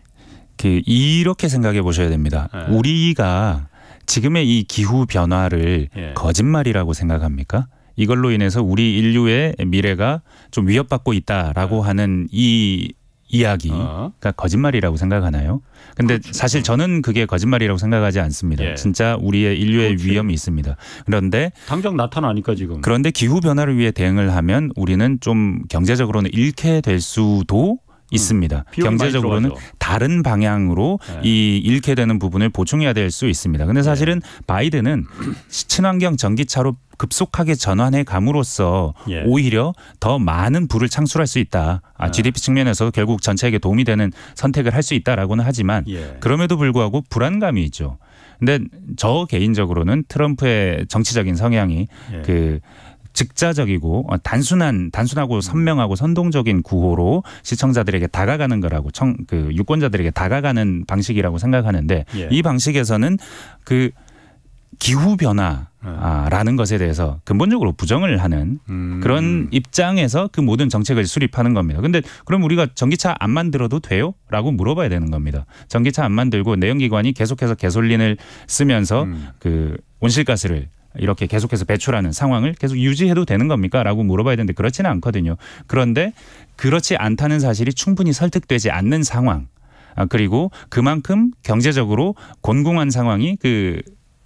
그 이렇게 생각해 보셔야 됩니다. 네. 우리가 지금의 이 기후 변화를 네. 거짓말이라고 생각합니까? 이걸로 인해서 우리 인류의 미래가 좀 위협받고 있다라고 네. 하는 이 이야기가 어. 거짓말이라고 생각하나요? 근데 그렇죠. 사실 저는 그게 거짓말이라고 생각하지 않습니다. 예. 진짜 우리의 인류의 그렇지. 위험이 있습니다. 그런데 당장 나타나니까 지금. 그런데 기후 변화를 위해 대응을 하면 우리는 좀 경제적으로는 잃게 될 수도 음. 있습니다. 음, 경제적으로는 다른 방향으로 네. 이 잃게 되는 부분을 보충해야 될 수 있습니다. 근데 예. 사실은 네. 바이든은 친환경 전기차로 급속하게 전환해 감으로써 예. 오히려 더 많은 부를 창출할 수 있다. 아, 아. GDP 측면에서 결국 전체에게 도움이 되는 선택을 할 수 있다라고는 하지만 예. 그럼에도 불구하고 불안감이 있죠. 근데 저 개인적으로는 트럼프의 정치적인 성향이 예. 그즉자적이고 어, 단순한 단순하고 음. 선명하고 선동적인 구호로 시청자들에게 다가가는 거라고 청 그 유권자들에게 다가가는 방식이라고 생각하는데 예. 이 방식에서는 그 기후 변화 아, 라는 것에 대해서 근본적으로 부정을 하는 음. 그런 입장에서 그 모든 정책을 수립하는 겁니다. 근데 그럼 우리가 전기차 안 만들어도 돼요? 라고 물어봐야 되는 겁니다. 전기차 안 만들고 내연기관이 계속해서 개솔린을 쓰면서 음. 그 온실가스를 이렇게 계속해서 배출하는 상황을 계속 유지해도 되는 겁니까? 라고 물어봐야 되는데 그렇지는 않거든요. 그런데 그렇지 않다는 사실이 충분히 설득되지 않는 상황. 아, 그리고 그만큼 경제적으로 곤궁한 상황이 그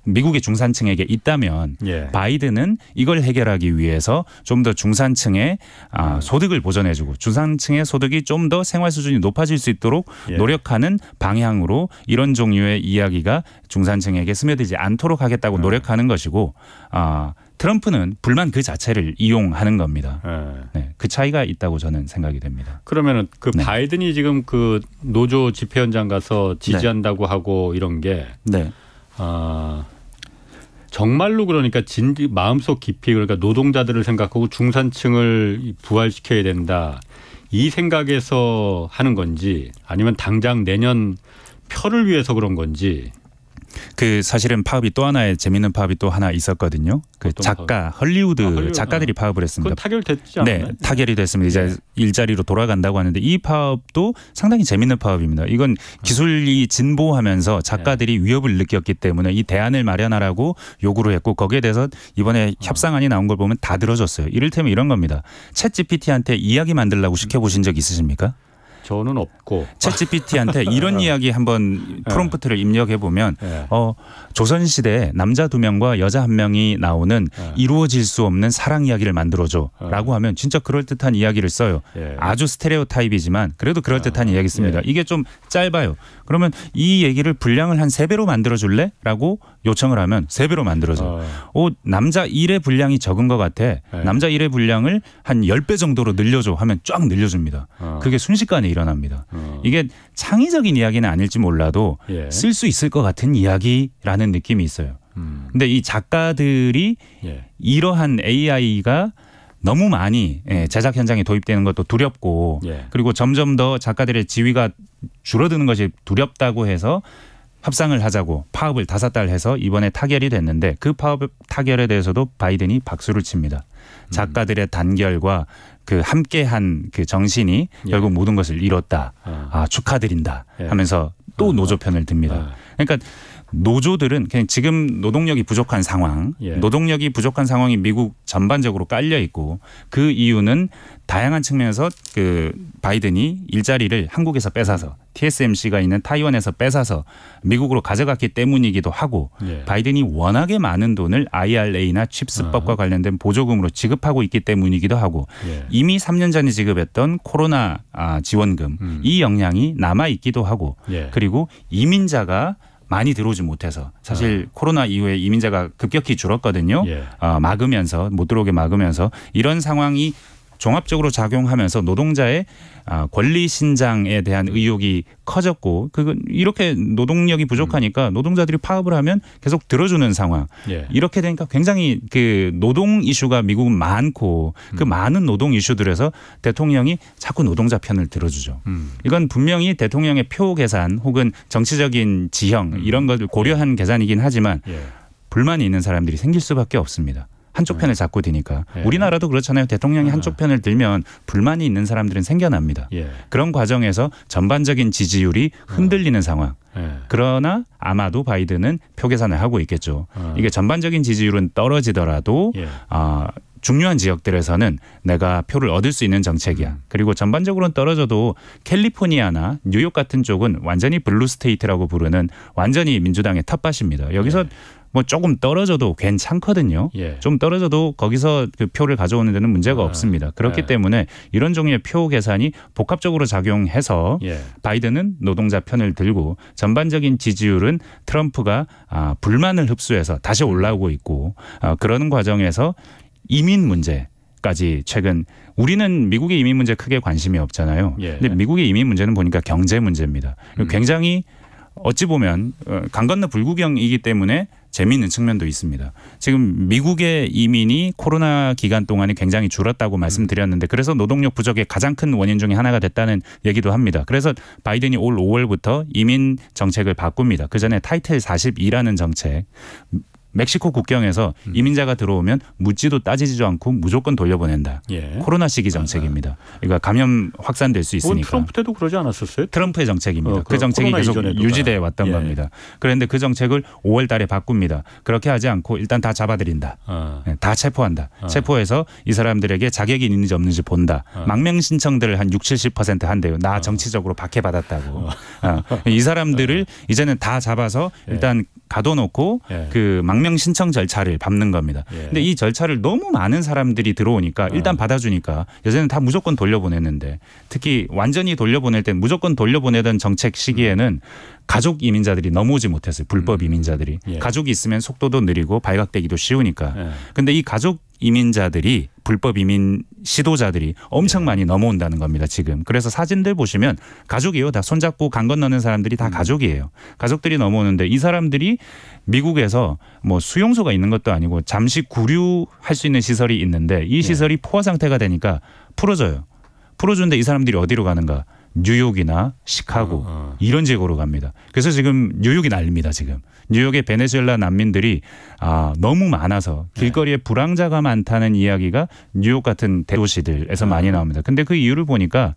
미국의 중산층에게 있다면 예. 바이든은 이걸 해결하기 위해서 좀 더 중산층의 아, 소득을 보전해주고 중산층의 소득이 좀 더 생활 수준이 높아질 수 있도록 예. 노력하는 방향으로 이런 종류의 이야기가 중산층에게 스며들지 않도록 하겠다고 예. 노력하는 것이고 아, 트럼프는 불만 그 자체를 이용하는 겁니다. 네. 네. 그 차이가 있다고 저는 생각이 됩니다. 그러면은 그 네. 바이든이 지금 그 노조 집회 현장 가서 지지한다고 하고 이런 게 네. 아 정말로 그러니까 진 마음속 깊이 그러니까 노동자들을 생각하고 중산층을 부활시켜야 된다 이 생각에서 하는 건지 아니면 당장 내년 표를 위해서 그런 건지 그 사실은 파업이 또 하나의 재밌는 파업이 또 하나 있었거든요. 그 작가 파업? 헐리우드, 아, 헐리우드, 작가들이 파업을 했습니다. 타결됐지 않나요? 네, 타결이 됐습니다. 이제 네. 일자리로 돌아간다고 하는데 이 파업도 상당히 재밌는 파업입니다. 이건 아. 기술이 진보하면서 네. 작가들이 네. 위협을 느꼈기 때문에 이 대안을 마련하라고 요구를 했고 거기에 대해서 이번에 아. 협상안이 나온 걸 보면 다 들어줬어요. 이를테면 이런 겁니다. 챗 GPT한테 이야기 만들라고 시켜보신 적 있으십니까? 저는 없고 챗 GPT한테 이런 이야기 한번 예. 프롬프트를 네. 입력해 보면 네. 예. 어, 조선 시대 남자 두 명과 여자 한 명이 나오는 네. 이루어질 수 없는 사랑 이야기를 만들어줘라고 하면 진짜 그럴 듯한 이야기를 써요. 아주 스테레오타입이지만 그래도 그럴 아, 듯한 이야기 씁니다. 이게 좀 짧아요. 그러면 이 얘기를 분량을 한 세배로 만들어 줄래? 라고 요청을 하면 세배로 만들어져. 어. 오, 남자 일의 분량이 적은 것 같아. 네. 남자 일의 분량을 한 열 배 정도로 늘려줘 하면 쫙 늘려줍니다. 어. 그게 순식간에 일어납니다. 어. 이게 창의적인 이야기는 아닐지 몰라도 예. 쓸수 있을 것 같은 이야기라는 느낌이 있어요. 음. 근데 이 작가들이 예. 이러한 AI가 너무 많이 예, 제작 현장에 도입되는 것도 두렵고 예. 그리고 점점 더 작가들의 지위가 줄어드는 것이 두렵다고 해서 협상을 하자고 파업을 다섯 달 해서 이번에 타결이 됐는데 그 파업 타결에 대해서도 바이든이 박수를 칩니다. 음. 작가들의 단결과 그 함께한 그 정신이 예. 결국 모든 것을 이뤘다. 아. 아, 축하드린다 예. 하면서 또 아. 노조 편을 듭니다. 아. 그러니까 노조들은 그냥 지금 노동력이 부족한 상황, 예. 노동력이 부족한 상황이 미국 전반적으로 깔려 있고 그 이유는 다양한 측면에서 그 바이든이 일자리를 한국에서 뺏어서 TSMC가 있는 타이완에서 뺏어서 미국으로 가져갔기 때문이기도 하고 예. 바이든이 워낙에 많은 돈을 IRA나 칩스법과 아. 관련된 보조금으로 지급하고 있기 때문이기도 하고 예. 이미 3년 전에 지급했던 코로나 아, 지원금 음. 이 영향이 남아 있기도 하고 예. 그리고 이민자가 많이 들어오지 못해서 사실 아. 코로나 이후에 이민자가 급격히 줄었거든요. 예. 어, 막으면서 못 들어오게 막으면서 이런 상황이 종합적으로 작용하면서 노동자의 아, 권리 신장에 대한 의혹이 커졌고 그 이렇게 노동력이 부족하니까 음. 노동자들이 파업을 하면 계속 들어주는 상황 예. 이렇게 되니까 굉장히 그 노동 이슈가 미국은 많고 그 음. 많은 노동 이슈들에서 대통령이 자꾸 노동자 편을 들어주죠 음. 이건 분명히 대통령의 표 계산 혹은 정치적인 지형 음. 이런 것을 고려한 계산이긴 하지만 예. 불만이 있는 사람들이 생길 수밖에 없습니다. 한쪽 네. 편을 잡고 드니까 예. 우리나라도 그렇잖아요. 대통령이 네. 한쪽 편을 들면 불만이 있는 사람들은 생겨납니다. 예. 그런 과정에서 전반적인 지지율이 흔들리는 어. 상황. 예. 그러나 아마도 바이든은 표 계산을 하고 있겠죠. 어. 이게 전반적인 지지율은 떨어지더라도 예. 아 어, 중요한 지역들에서는 내가 표를 얻을 수 있는 정책이야. 음. 그리고 전반적으로는 떨어져도 캘리포니아나 뉴욕 같은 쪽은 완전히 블루 스테이트라고 부르는 완전히 민주당의 텃밭입니다. 여기서 네. 뭐 조금 떨어져도 괜찮거든요. 예. 좀 떨어져도 거기서 그 표를 가져오는 데는 문제가 아, 없습니다. 그렇기 예. 때문에 이런 종류의 표 계산이 복합적으로 작용해서 예. 바이든은 노동자 편을 들고 전반적인 지지율은 트럼프가 아, 불만을 흡수해서 다시 올라오고 있고 아, 그런 과정에서 이민 문제 까지 최근 우리는 미국의 이민 문제 크게 관심이 없잖아요. 예. 근데 미국의 이민 문제는 보니까 경제 문제입니다. 음. 굉장히 어찌 보면 어, 강 건너 불구경이기 때문에 재미있는 측면도 있습니다. 지금 미국의 이민이 코로나 기간 동안에 굉장히 줄었다고 음. 말씀드렸는데 그래서 노동력 부족의 가장 큰 원인 중에 하나가 됐다는 얘기도 합니다. 그래서 바이든이 올 5월부터 이민 정책을 바꿉니다. 그 전에 타이틀 42라는 정책 멕시코 국경에서 음. 이민자가 들어오면 묻지도 따지지도 않고 무조건 돌려보낸다. 예. 코로나 시기 정책입니다. 그러니까 감염 확산될 수 있으니까. 트럼프 때도 그러지 않았었어요? 트럼프의 정책입니다. 어, 그 정책이 계속 유지돼 왔던 예. 겁니다. 그런데 그 정책을 5월 달에 바꿉니다. 그렇게 하지 않고 일단 다 잡아들인다. 어. 다 체포한다. 어. 체포해서 이 사람들에게 자격이 있는지 없는지 본다. 아. 망명 신청들을 한 6, 70% 한대요. 나 정치적으로 박해받았다고. 이 사람들을 이제는 다 잡아서 예. 일단 가둬놓고 예. 그 망명 신청 절차를 밟는 겁니다. 예. 근데 이 절차를 너무 많은 사람들이 들어오니까 아. 일단 어. 받아주니까 요새는 다 무조건 돌려보냈는데 특히 완전히 돌려보낼 땐 무조건 돌려보내던 정책 시기에는 가족 이민자들이 넘어오지 못했어요. 불법 음. 이민자들이 예. 가족이 있으면 속도도 느리고 발각되기도 쉬우니까. 예. 근데 이 가족 이민자들이 불법 이민 시도자들이 엄청 예. 많이 넘어온다는 겁니다. 지금. 그래서 사진들 보시면 가족이요. 다 손잡고 강 건너는 사람들이 다 음. 가족이에요. 가족들이 넘어오는데 이 사람들이 미국에서 뭐 수용소가 있는 것도 아니고 잠시 구류할 수 있는 시설이 있는데 이 예. 시설이 포화 상태가 되니까 풀어져요. 풀어주는데 이 사람들이 어디로 가는가? 뉴욕이나 시카고 어, 어. 이런 지역으로 갑니다. 그래서 지금 뉴욕이 난립니다. 지금. 뉴욕의 베네수엘라 난민들이 아, 너무 많아서 네. 길거리에 불황자가 많다는 이야기가 뉴욕 같은 대도시들에서 아. 많이 나옵니다. 근데 그 이유를 보니까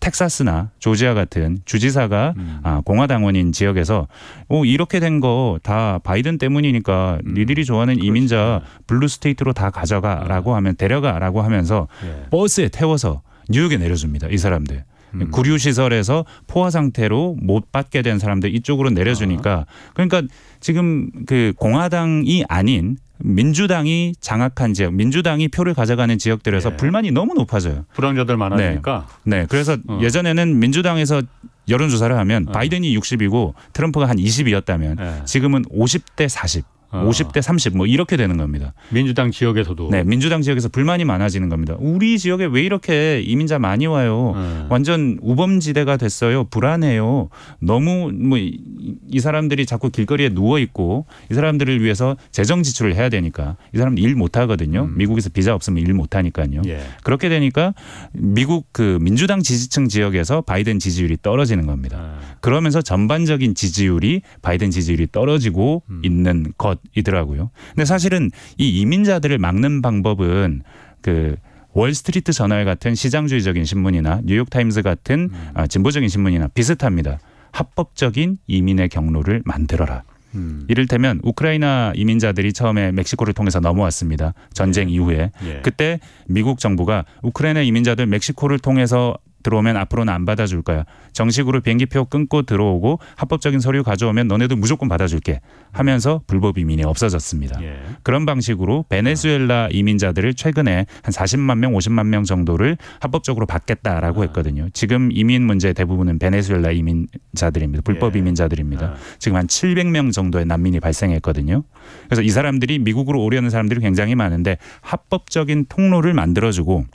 텍사스나 조지아 같은 주지사가 음. 아, 공화당원인 지역에서 어, 이렇게 된 거 다 바이든 때문이니까 음. 니들이 좋아하는 그렇지. 이민자 블루 스테이트로 다 가져가라고 아. 하면 데려가라고 하면서 예. 버스에 태워서 뉴욕에 내려줍니다. 이 사람들. 음. 구류 시설에서 포화 상태로 못 받게 된 사람들 이쪽으로 내려주니까 아. 그러니까 지금 그 공화당이 아닌 민주당이 장악한 지역, 민주당이 표를 가져가는 지역들에서 예. 불만이 너무 높아져요. 불황자들 많아지니까. 네. 네. 그래서 어. 예전에는 민주당에서 여론조사를 하면 예. 바이든이 60이고 트럼프가 한 20이었다면 예. 지금은 50대 40. 어. 50대 30뭐 이렇게 되는 겁니다. 민주당 지역에서도 네, 민주당 지역에서 불만이 많아지는 겁니다. 우리 지역에 왜 이렇게 이민자 많이 와요? 음. 완전 우범지대가 됐어요. 불안해요. 너무 뭐 이 사람들이 자꾸 길거리에 누워 있고 이 사람들을 위해서 재정 지출을 해야 되니까 이 사람 일못 하거든요. 음. 미국에서 비자 없으면 일 못 하니까요. 예. 그렇게 되니까 미국 그 민주당 지지층 지역에서 바이든 지지율이 떨어지는 겁니다. 아. 그러면서 전반적인 지지율이 바이든 지지율이 떨어지고 음. 있는 것 것이더라고요. 근데 사실은 이 이민자들을 막는 방법은 그 월스트리트 저널 같은 시장주의적인 신문이나 뉴욕타임스 같은 음. 아, 진보적인 신문이나 비슷합니다. 합법적인 이민의 경로를 만들어라. 음. 이를테면 우크라이나 이민자들이 처음에 멕시코를 통해서 넘어왔습니다. 전쟁 예. 이후에. 예. 그때 미국 정부가 우크라이나 이민자들 멕시코를 통해서 들어오면 앞으로는 안 받아줄 거야. 정식으로 비행기표 끊고 들어오고 합법적인 서류 가져오면 너네도 무조건 받아줄게 하면서 불법 이민이 없어졌습니다. 예. 그런 방식으로 베네수엘라 이민자들을 최근에 한 40만 명, 50만 명 정도를 합법적으로 받겠다라고 아. 했거든요. 지금 이민 문제 대부분은 베네수엘라 이민자들입니다. 불법 예. 이민자들입니다. 아. 지금 한 700명 정도의 난민이 발생했거든요. 그래서 이 사람들이 미국으로 오려는 사람들이 굉장히 많은데 합법적인 통로를 만들어주고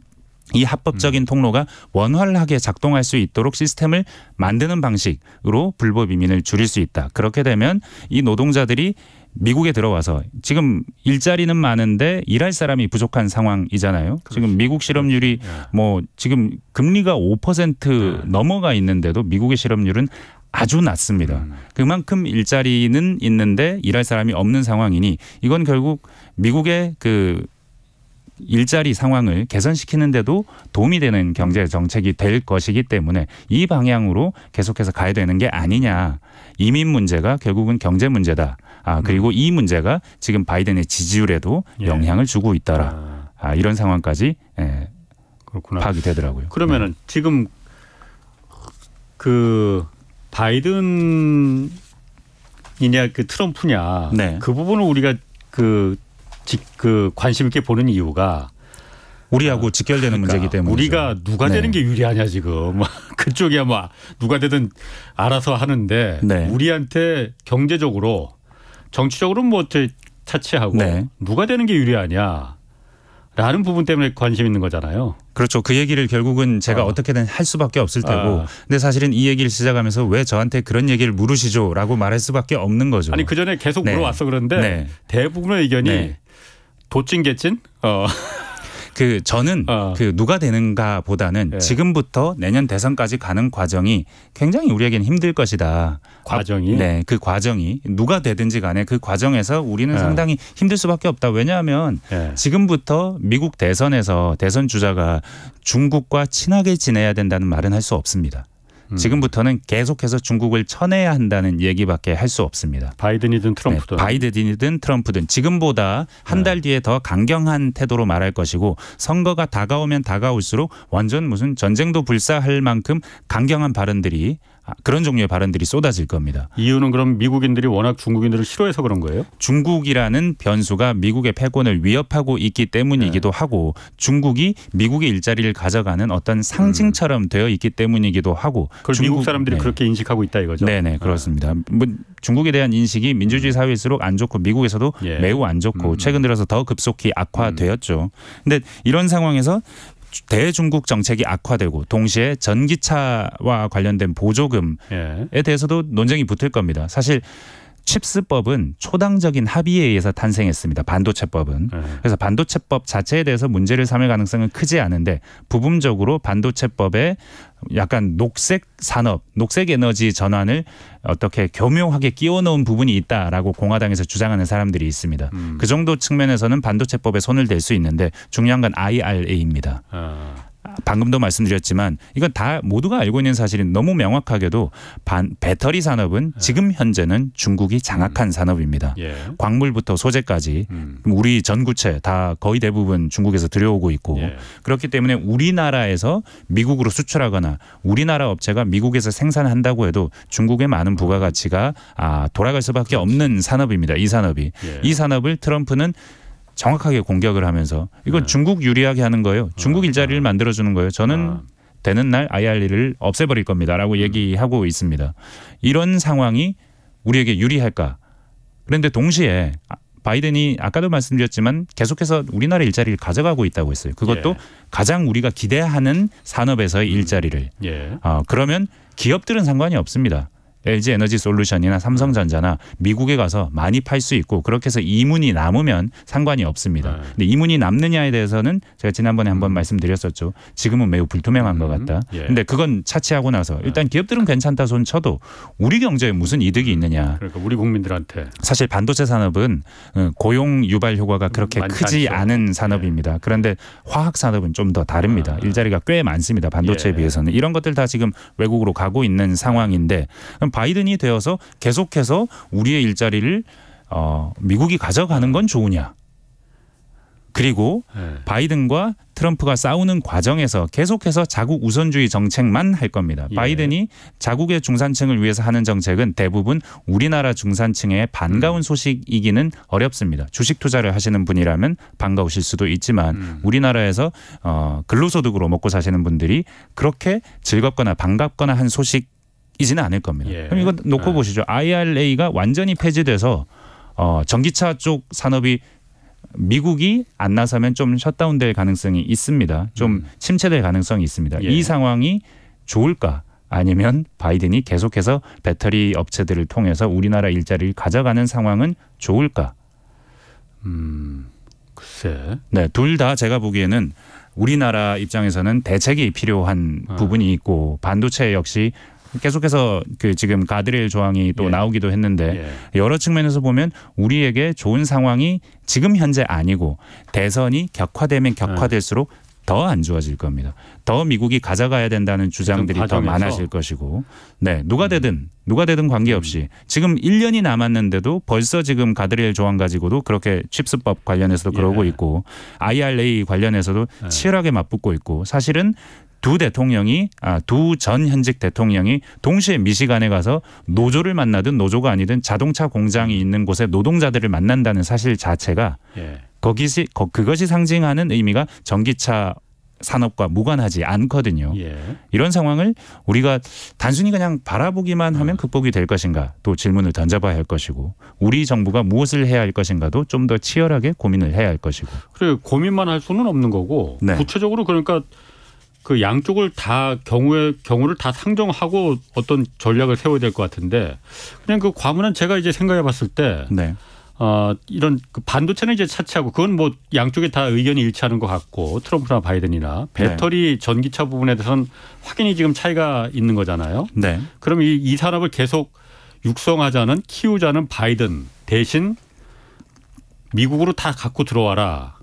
이 합법적인 음. 통로가 원활하게 작동할 수 있도록 시스템을 만드는 방식으로 불법 이민을 줄일 수 있다. 그렇게 되면 이 노동자들이 미국에 들어와서 지금 일자리는 많은데 일할 사람이 부족한 상황이잖아요. 그렇지. 지금 그렇죠. 미국 실업률이 예. 뭐 지금 금리가 5% 네. 예. 넘어가 있는데도 미국의 실업률은 아주 낮습니다. 음. 그만큼 일자리는 있는데 일할 사람이 없는 상황이니 이건 결국 미국의 그 일자리 상황을 개선시키는데도 도움이 되는 경제 정책이 될 것이기 때문에 이 방향으로 계속해서 가야 되는 게 아니냐. 이민 문제가 결국은 경제 문제다. 아, 그리고 음. 이 문제가 지금 바이든의 지지율에도 예. 영향을 주고 있더라. 아, 아 이런 상황까지 예, 그렇구나. 파악이 되더라고요. 그러면은 네. 지금 그 바이든이냐 그 트럼프냐 네. 그 부분을 우리가 그그 관심 있게 보는 이유가 우리하고 직결되는 그러니까 문제이기 때문에 우리가 누가 네. 되는 게 유리하냐 지금 뭐 그쪽이 아마 누가 되든 알아서 하는데 네. 우리한테 경제적으로 정치적으로 뭐 차치하고 네. 누가 되는 게 유리하냐 라는 부분 때문에 관심 있는 거잖아요. 그렇죠. 그 얘기를 결국은 제가 아. 어떻게든 할 수밖에 없을 테고. 아. 근데 사실은 이 얘기를 시작하면서 왜 저한테 그런 얘기를 물으시죠? 라고 말할 수밖에 없는 거죠. 아니, 그 전에 계속 네. 물어왔어 그런데 네. 대부분의 의견이 네. 도찐개친? 어. 그 저는 어. 그 누가 되는가 보다는 예. 지금부터 내년 대선까지 가는 과정이 굉장히 우리에게는 힘들 것이다. 과정이? 아, 네. 그 과정이 누가 되든지 간에 그 과정에서 우리는 예. 상당히 힘들 수밖에 없다. 왜냐하면 예. 지금부터 미국 대선에서 대선 주자가 중국과 친하게 지내야 된다는 말은 할 수 없습니다. 음. 지금부터는 계속해서 중국을 쳐내야 한다는 얘기밖에 할 수 없습니다. 바이든이든 네, 트럼프든 네, 바이든이든 트럼프든 지금보다 한달 네. 뒤에 더 강경한 태도로 말할 것이고 선거가 다가오면 다가올수록 완전 무슨 전쟁도 불사할 만큼 강경한 발언들이 아, 그런 종류의 발언들이 쏟아질 겁니다. 이유는 그럼 미국인들이 워낙 중국인들을 싫어해서 그런 거예요? 중국이라는 변수가 미국의 패권을 위협하고 있기 때문이기도 네. 하고 중국이 미국의 일자리를 가져가는 어떤 상징처럼 음. 되어 있기 때문이기도 하고 그걸 중국, 미국 사람들이 네. 그렇게 인식하고 있다 이거죠? 네네 아. 그렇습니다. 뭐 중국에 대한 인식이 민주주의 음. 사회일수록 안 좋고 미국에서도 예. 매우 안 좋고 음. 최근 들어서 더 급속히 악화되었죠. 음. 근데 이런 상황에서 대중국 정책이 악화되고 동시에 전기차와 관련된 보조금에 예. 대해서도 논쟁이 붙을 겁니다. 사실 칩스법은 초당적인 합의에 의해서 탄생했습니다. 반도체법은. 네. 그래서 반도체법 자체에 대해서 문제를 삼을 가능성은 크지 않은데 부분적으로 반도체법에 약간 녹색 산업, 녹색 에너지 전환을 어떻게 교묘하게 끼워 넣은 부분이 있다라고 공화당에서 주장하는 사람들이 있습니다. 음. 그 정도 측면에서는 반도체법에 손을 댈 수 있는데 중요한 건 IRA입니다. 아. 방금도 말씀드렸지만 이건 다 모두가 알고 있는 사실인 너무 명확하게도 반, 배터리 산업은 예. 지금 현재는 중국이 음. 장악한 음. 산업입니다. 예. 광물부터 소재까지 음. 우리 전구체 다 거의 대부분 중국에서 들여오고 있고 예. 그렇기 때문에 우리나라에서 미국으로 수출하거나 우리나라 업체가 미국에서 생산한다고 해도 중국의 많은 부가가치가 아, 돌아갈 수밖에 그렇죠. 없는 산업입니다. 이 산업이 예. 이 산업을 트럼프는 정확하게 공격을 하면서 이건 네. 중국 유리하게 하는 거예요. 중국 아, 일자리를 네. 만들어 주는 거예요. 저는 아. 되는 날 IR리를 없애버릴 겁니다라고 음. 얘기하고 있습니다. 이런 상황이 우리에게 유리할까? 그런데 동시에 아, 바이든이 아까도 말씀드렸지만 계속해서 우리나라 일자리를 가져가고 있다고 했어요. 그것도 예. 가장 우리가 기대하는 산업에서의 음. 일자리를. 예. 어, 그러면 기업들은 상관이 없습니다. LG 에너지 솔루션이나 삼성전자나 미국에 가서 많이 팔 수 있고 그렇게 해서 이문이 남으면 상관이 없습니다. 네. 근데 이문이 남느냐에 대해서는 제가 지난번에 한번 음. 말씀드렸었죠. 지금은 매우 불투명한 음. 것 같다. 예. 근데 그건 차치하고 나서 네. 일단 기업들은 괜찮다 손 쳐도 우리 경제에 무슨 이득이 있느냐. 그러니까 우리 국민들한테 사실 반도체 산업은 어, 고용 유발 효과가 음, 그렇게 크지 않죠. 않은 네. 산업입니다. 예. 그런데 화학 산업은 좀 더 다릅니다. 아. 네. 일자리가 꽤 많습니다. 반도체에 예. 비해서는 이런 것들 다 지금 외국으로 가고 있는 상황인데 그럼 바이든이 되어서 계속해서 우리의 일자리를 어, 미국이 가져가는 건 좋으냐. 그리고 네. 바이든과 트럼프가 싸우는 과정에서 계속해서 자국 우선주의 정책만 할 겁니다. 예. 바이든이 자국의 중산층을 위해서 하는 정책은 대부분 우리나라 중산층의 반가운 음. 소식이기는 어렵습니다. 주식 투자를 하시는 분이라면 반가우실 수도 있지만 음. 우리나라에서 어, 근로소득으로 먹고 사시는 분들이 그렇게 즐겁거나 반갑거나 한 소식 이지는 않을 겁니다. 예. 그럼 이건 놓고 예. 보시죠. IRA가 완전히 폐지돼서 어, 전기차 쪽 산업이 미국이 안 나서면 좀 셧다운될 가능성이 있습니다. 좀 음. 침체될 가능성이 있습니다. 예. 이 상황이 좋을까? 아니면 바이든이 계속해서 배터리 업체들을 통해서 우리나라 일자리를 가져가는 상황은 좋을까? 음, 글쎄. 네, 둘 다 제가 보기에는 우리나라 입장에서는 대책이 필요한 아. 부분이 있고 반도체 역시 계속해서 그 지금 가드레일 조항이 또 예. 나오기도 했는데 예. 여러 측면에서 보면 우리에게 좋은 상황이 지금 현재 아니고 대선이 격화되면 격화될수록 예. 더안 좋아질 겁니다. 더 미국이 가져가야 된다는 주장들이 더 많아질 것이고, 네 누가 음. 되든 누가 되든 관계없이 음. 지금 1년이 남았는데도 벌써 지금 가드레일 조항 가지고도 그렇게 칩스법 관련해서도 그러고 예. 있고 IRA 관련해서도 예. 치열하게 맞붙고 있고 사실은 두 대통령이 아, 두 전 현직 대통령이 동시에 미시간에 가서 노조를 만나든 노조가 아니든 자동차 공장이 있는 곳에 노동자들을 만난다는 사실 자체가 예. 거기시 그것이 상징하는 의미가 전기차 산업과 무관하지 않거든요. 예. 이런 상황을 우리가 단순히 그냥 바라보기만 하면 음. 극복이 될 것인가 또 질문을 던져봐야 할 것이고 우리 정부가 무엇을 해야 할 것인가도 좀 더 치열하게 고민을 해야 할 것이고. 그래 고민만 할 수는 없는 거고 네. 구체적으로 그러니까 그 양쪽을 다 경우의 경우를 다 상정하고 어떤 전략을 세워야 될 것 같은데 그냥 그 과문은 제가 이제 생각해 봤을 때 네. 어, 이런 그 반도체는 이제 차치하고 그건 뭐 양쪽에 다 의견이 일치하는 것 같고 트럼프나 바이든이나 네. 배터리 네. 전기차 부분에 대해서는 확연히 지금 차이가 있는 거잖아요. 네. 그럼 이, 이 산업을 계속 육성하자는 키우자는 바이든 대신 미국으로 다 갖고 들어와라.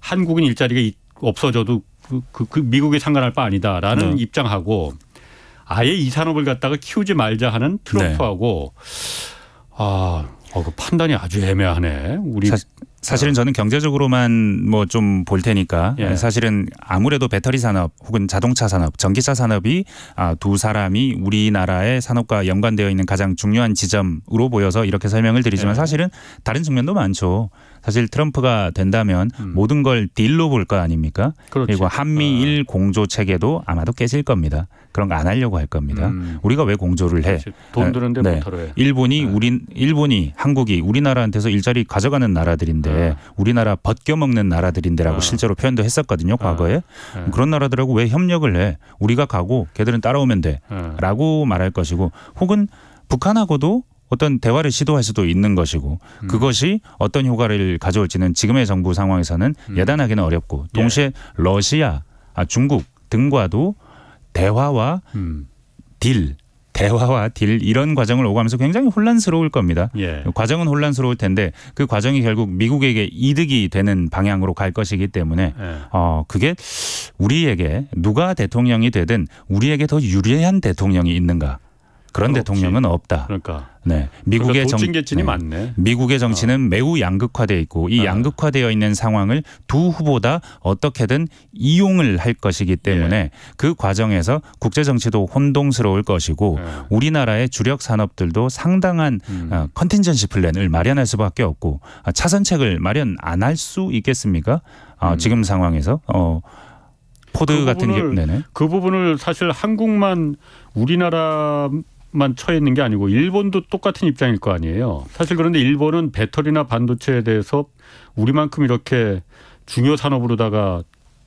한국인 일자리가 없어져도 그, 그, 그 미국에 상관할 바 아니다라는 네. 입장하고 아예 이 산업을 갖다가 키우지 말자 하는 트럼프하고 네. 아, 어, 그 판단이 아주 애매하네. 우리 사, 사실은 저는 경제적으로만 뭐 좀 볼 테니까 예. 사실은 아무래도 배터리 산업 혹은 자동차 산업, 전기차 산업이 아, 두 사람이 우리나라의 산업과 연관되어 있는 가장 중요한 지점으로 보여서 이렇게 설명을 드리지만 예. 사실은 다른 측면도 많죠. 사실 트럼프가 된다면 음. 모든 걸 딜로 볼 거 아닙니까? 그렇지. 그리고 한미일 아. 공조 체계도 아마도 깨질 겁니다. 그런 거 안 하려고 할 겁니다. 음. 우리가 왜 공조를 해? 돈 아, 드는데 네. 못하러 해. 일본이 네. 우리 일본이 한국이 우리나라한테서 일자리 가져가는 나라들인데 아. 우리나라 벗겨 먹는 나라들인데라고 아. 실제로 표현도 했었거든요 아. 과거에 네. 그런 나라들하고 왜 협력을 해? 우리가 가고 걔들은 따라오면 돼라고 네. 말할 것이고 혹은 북한하고도 어떤 대화를 시도할 수도 있는 것이고 음. 그것이 어떤 효과를 가져올지는 지금의 정부 상황에서는 음. 예단하기는 어렵고 예. 동시에 예. 러시아, 아, 중국 등과도 대화와 음. 딜 대화와 딜 이런 과정을 오가면서 굉장히 혼란스러울 겁니다. 예. 과정은 혼란스러울 텐데 그 과정이 결국 미국에게 이득이 되는 방향으로 갈 것이기 때문에 예. 어 그게 우리에게 누가 대통령이 되든 우리에게 더 유리한 대통령이 있는가 그런 대통령은 없다. 그러니까. 네. 미국의 그러니까 정 네. 많네. 미국의 아. 정치는 아. 매우 양극화돼 있고 이 아. 양극화되어 있는 상황을 두 후보다 어떻게든 이용을 할 것이기 때문에 예. 그 과정에서 국제 정치도 혼동스러울 것이고 예. 우리나라의 주력 산업들도 상당한 음. 컨틴전시 어, 플랜을 마련할 수밖에 없고 아, 차선책을 마련 안 할 수 있겠습니까? 아, 음. 지금 상황에서 어 포드 그 같은 부분을, 게, 네네. 그 부분을 사실 한국만 우리나라 만 처해 있는 게 아니고 일본도 똑같은 입장일 거 아니에요. 사실 그런데 일본은 배터리나 반도체에 대해서 우리만큼 이렇게 중요 산업으로다가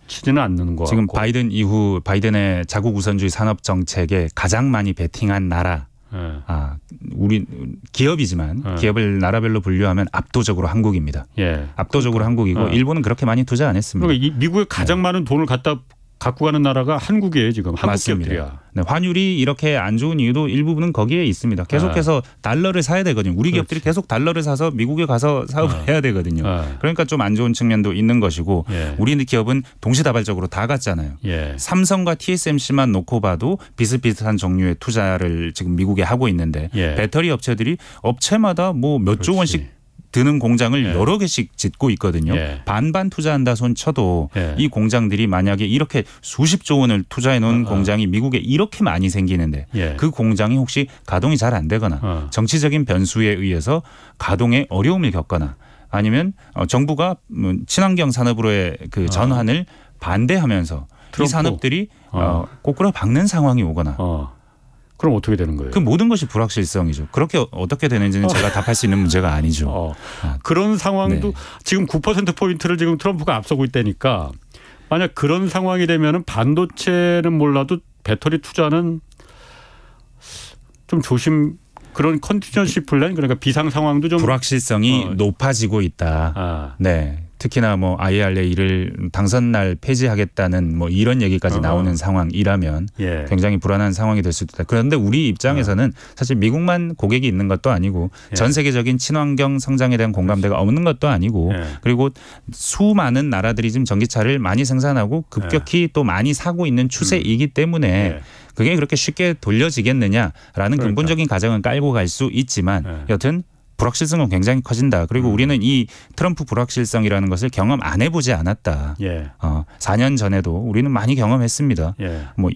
치지는 않는 거 지금 바이든 이후 바이든의 자국 우선주의 산업 정책에 가장 많이 베팅한 나라. 네. 아, 우리 기업이지만 네. 기업을 나라별로 분류하면 압도적으로 한국입니다. 예. 압도적으로 한국이고 네. 일본은 그렇게 많이 투자 안 했습니다. 그러니까 미국에 가장 예. 많은 돈을 갖다 갖고 가는 나라가 한국이에요 지금 한국 맞습니다. 기업들이야. 네, 환율이 이렇게 안 좋은 이유도 일부분은 거기에 있습니다. 계속해서 아. 달러를 사야 되거든요. 우리 그렇지. 기업들이 그렇죠. 계속 달러를 사서 미국에 가서 사업을 아. 해야 되거든요. 아. 그러니까 좀 안 좋은 측면도 있는 것이고 예. 우리 는 기업은 동시다발적으로 다 갔잖아요. 예. 삼성과 TSMC만 놓고 봐도 비슷비슷한 종류의 투자를 지금 미국에 하고 있는데 예. 배터리 업체들이 업체마다 뭐 몇 조 원씩 드는 공장을 예. 여러 개씩 짓고 있거든요. 예. 반반 투자한다 손 쳐도 예. 이 공장들이 만약에 이렇게 수십조 원을 투자해 놓은 어, 어, 공장이 미국에 이렇게 많이 생기는데 예. 그 공장이 혹시 가동이 잘 안 되거나 어. 정치적인 변수에 의해서 가동에 어려움을 겪거나 아니면 어, 정부가 뭐 친환경 산업으로의 그 어. 전환을 반대하면서 트럼프. 이 산업들이 어. 꼬꾸라 박는 상황이 오거나 그럼 어떻게 되는 거예요? 그 모든 것이 불확실성이죠. 그렇게 어떻게 되는지는 제가 어. 답할 수 있는 문제가 아니죠. 어. 아. 그런 상황도 네. 지금 9% 포인트를 지금 트럼프가 앞서고 있다니까 만약 그런 상황이 되면은 반도체는 몰라도 배터리 투자는 좀 조심 그런 컨티전시 플랜 그러니까 비상 상황도 좀 불확실성이 어. 높아지고 있다. 아. 네. 특히나 뭐 IRA를 당선 날 폐지하겠다는 뭐 이런 얘기까지 나오는 상황이라면 예. 굉장히 불안한 상황이 될 수 있다. 그런데 우리 입장에서는 어. 사실 미국만 고객이 있는 것도 아니고 예. 전 세계적인 친환경 성장에 대한 공감대가 그렇죠. 없는 것도 아니고 예. 그리고 수많은 나라들이 지금 전기차를 많이 생산하고 급격히 예. 또 많이 사고 있는 추세이기 음. 때문에 예. 그게 그렇게 쉽게 돌려지겠느냐라는 그러니까. 근본적인 가정은 깔고 갈 수 있지만 예. 여튼 불확실성은 굉장히 커진다. 그리고 음. 우리는 이 트럼프 불확실성이라는 것을 경험 안 해보지 않았다. 예. 어, 4년 전에도 우리는 많이 경험했습니다. 예. 뭐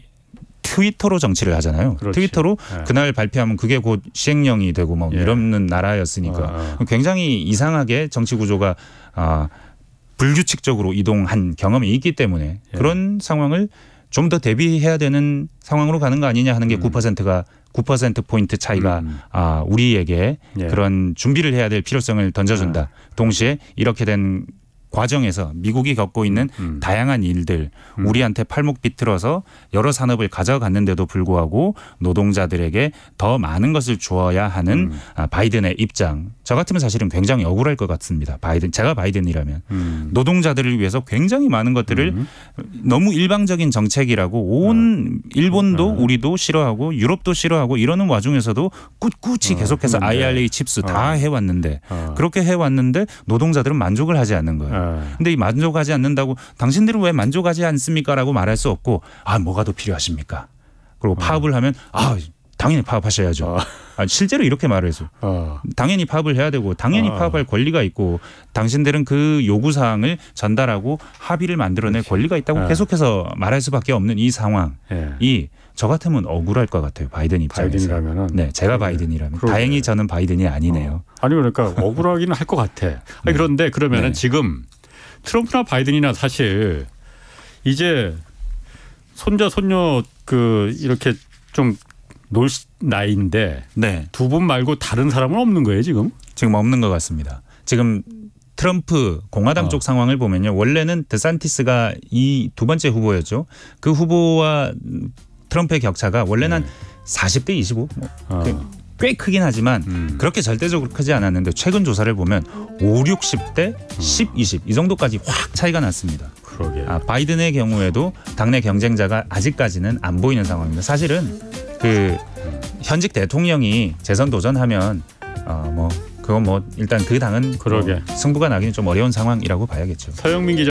트위터로 정치를 하잖아요. 그렇지. 트위터로 예. 그날 발표하면 그게 곧 시행령이 되고 뭐 예. 이런 나라였으니까 아. 굉장히 이상하게 정치 구조가 아, 불규칙적으로 이동한 경험이 있기 때문에 예. 그런 상황을 좀더 대비해야 되는 상황으로 가는 거 아니냐 하는 게 음. 9%가 9%포인트 차이가 음. 아, 우리에게 예. 그런 준비를 해야 될 필요성을 던져준다. 아. 동시에 이렇게 된 과정에서 미국이 겪고 있는 음, 음. 다양한 일들 음. 우리한테 팔목 비틀어서 여러 산업을 가져갔는데도 불구하고 노동자들에게 더 많은 것을 주어야 하는 음. 아, 바이든의 입장 저 같으면 사실은 굉장히 억울할 것 같습니다 바이든 제가 바이든이라면 음. 노동자들을 위해서 굉장히 많은 것들을 음. 너무 일방적인 정책이라고 온 아. 일본도 아. 우리도 싫어하고 유럽도 싫어하고 이러는 와중에서도 꿋꿋이 계속해서 IRA 칩스 다 해왔는데 그렇게 해왔는데 노동자들은 만족을 하지 않는 거예요. 그런데이 예. 만족하지 않는다고 당신들은 왜 만족하지 않습니까라고 말할 수 없고 아 뭐가 더 필요하십니까? 그리고 어. 파업을 하면 아 당연히 파업하셔야죠. 어. 아, 실제로 이렇게 말을 해서 어. 당연히 파업을 해야 되고 당연히 어. 파업할 권리가 있고 당신들은 그 요구 사항을 전달하고 합의를 만들어낼 그렇지. 권리가 있다고 어. 계속해서 말할 수밖에 없는 이 상황이 예. 저 같으면 억울할 것 같아요. 바이든 입장에서. 바이든이라면 네, 제가 네. 바이든이라면. 그러네. 다행히 저는 바이든이 아니네요. 어. 아니 그러니까 억울하기는 할 것 같아. 아니, 네. 그런데 그러면은 네. 지금 트럼프나 바이든이나 사실 이제 손자 손녀 그 이렇게 좀 놀 나이인데 네. 두 분 말고 다른 사람은 없는 거예요 지금? 지금 없는 것 같습니다. 지금 트럼프 공화당 어. 쪽 상황을 보면요. 원래는 데산티스가 이 두 번째 후보였죠. 그 후보와 트럼프의 격차가 원래는 네. 40대 25. 뭐 아. 꽤 크긴 하지만 음. 그렇게 절대적으로 크지 않았는데 최근 조사를 보면 5, 60대 음. 10, 20 이 정도까지 확 차이가 났습니다. 그러게. 아, 바이든의 경우에도 당내 경쟁자가 아직까지는 안 보이는 상황입니다. 사실은 그 현직 대통령이 재선 도전하면 어, 뭐 그건 뭐 일단 그 당은 뭐 그러게. 뭐 승부가 나기는 좀 어려운 상황이라고 봐야겠죠. 서영민 기자.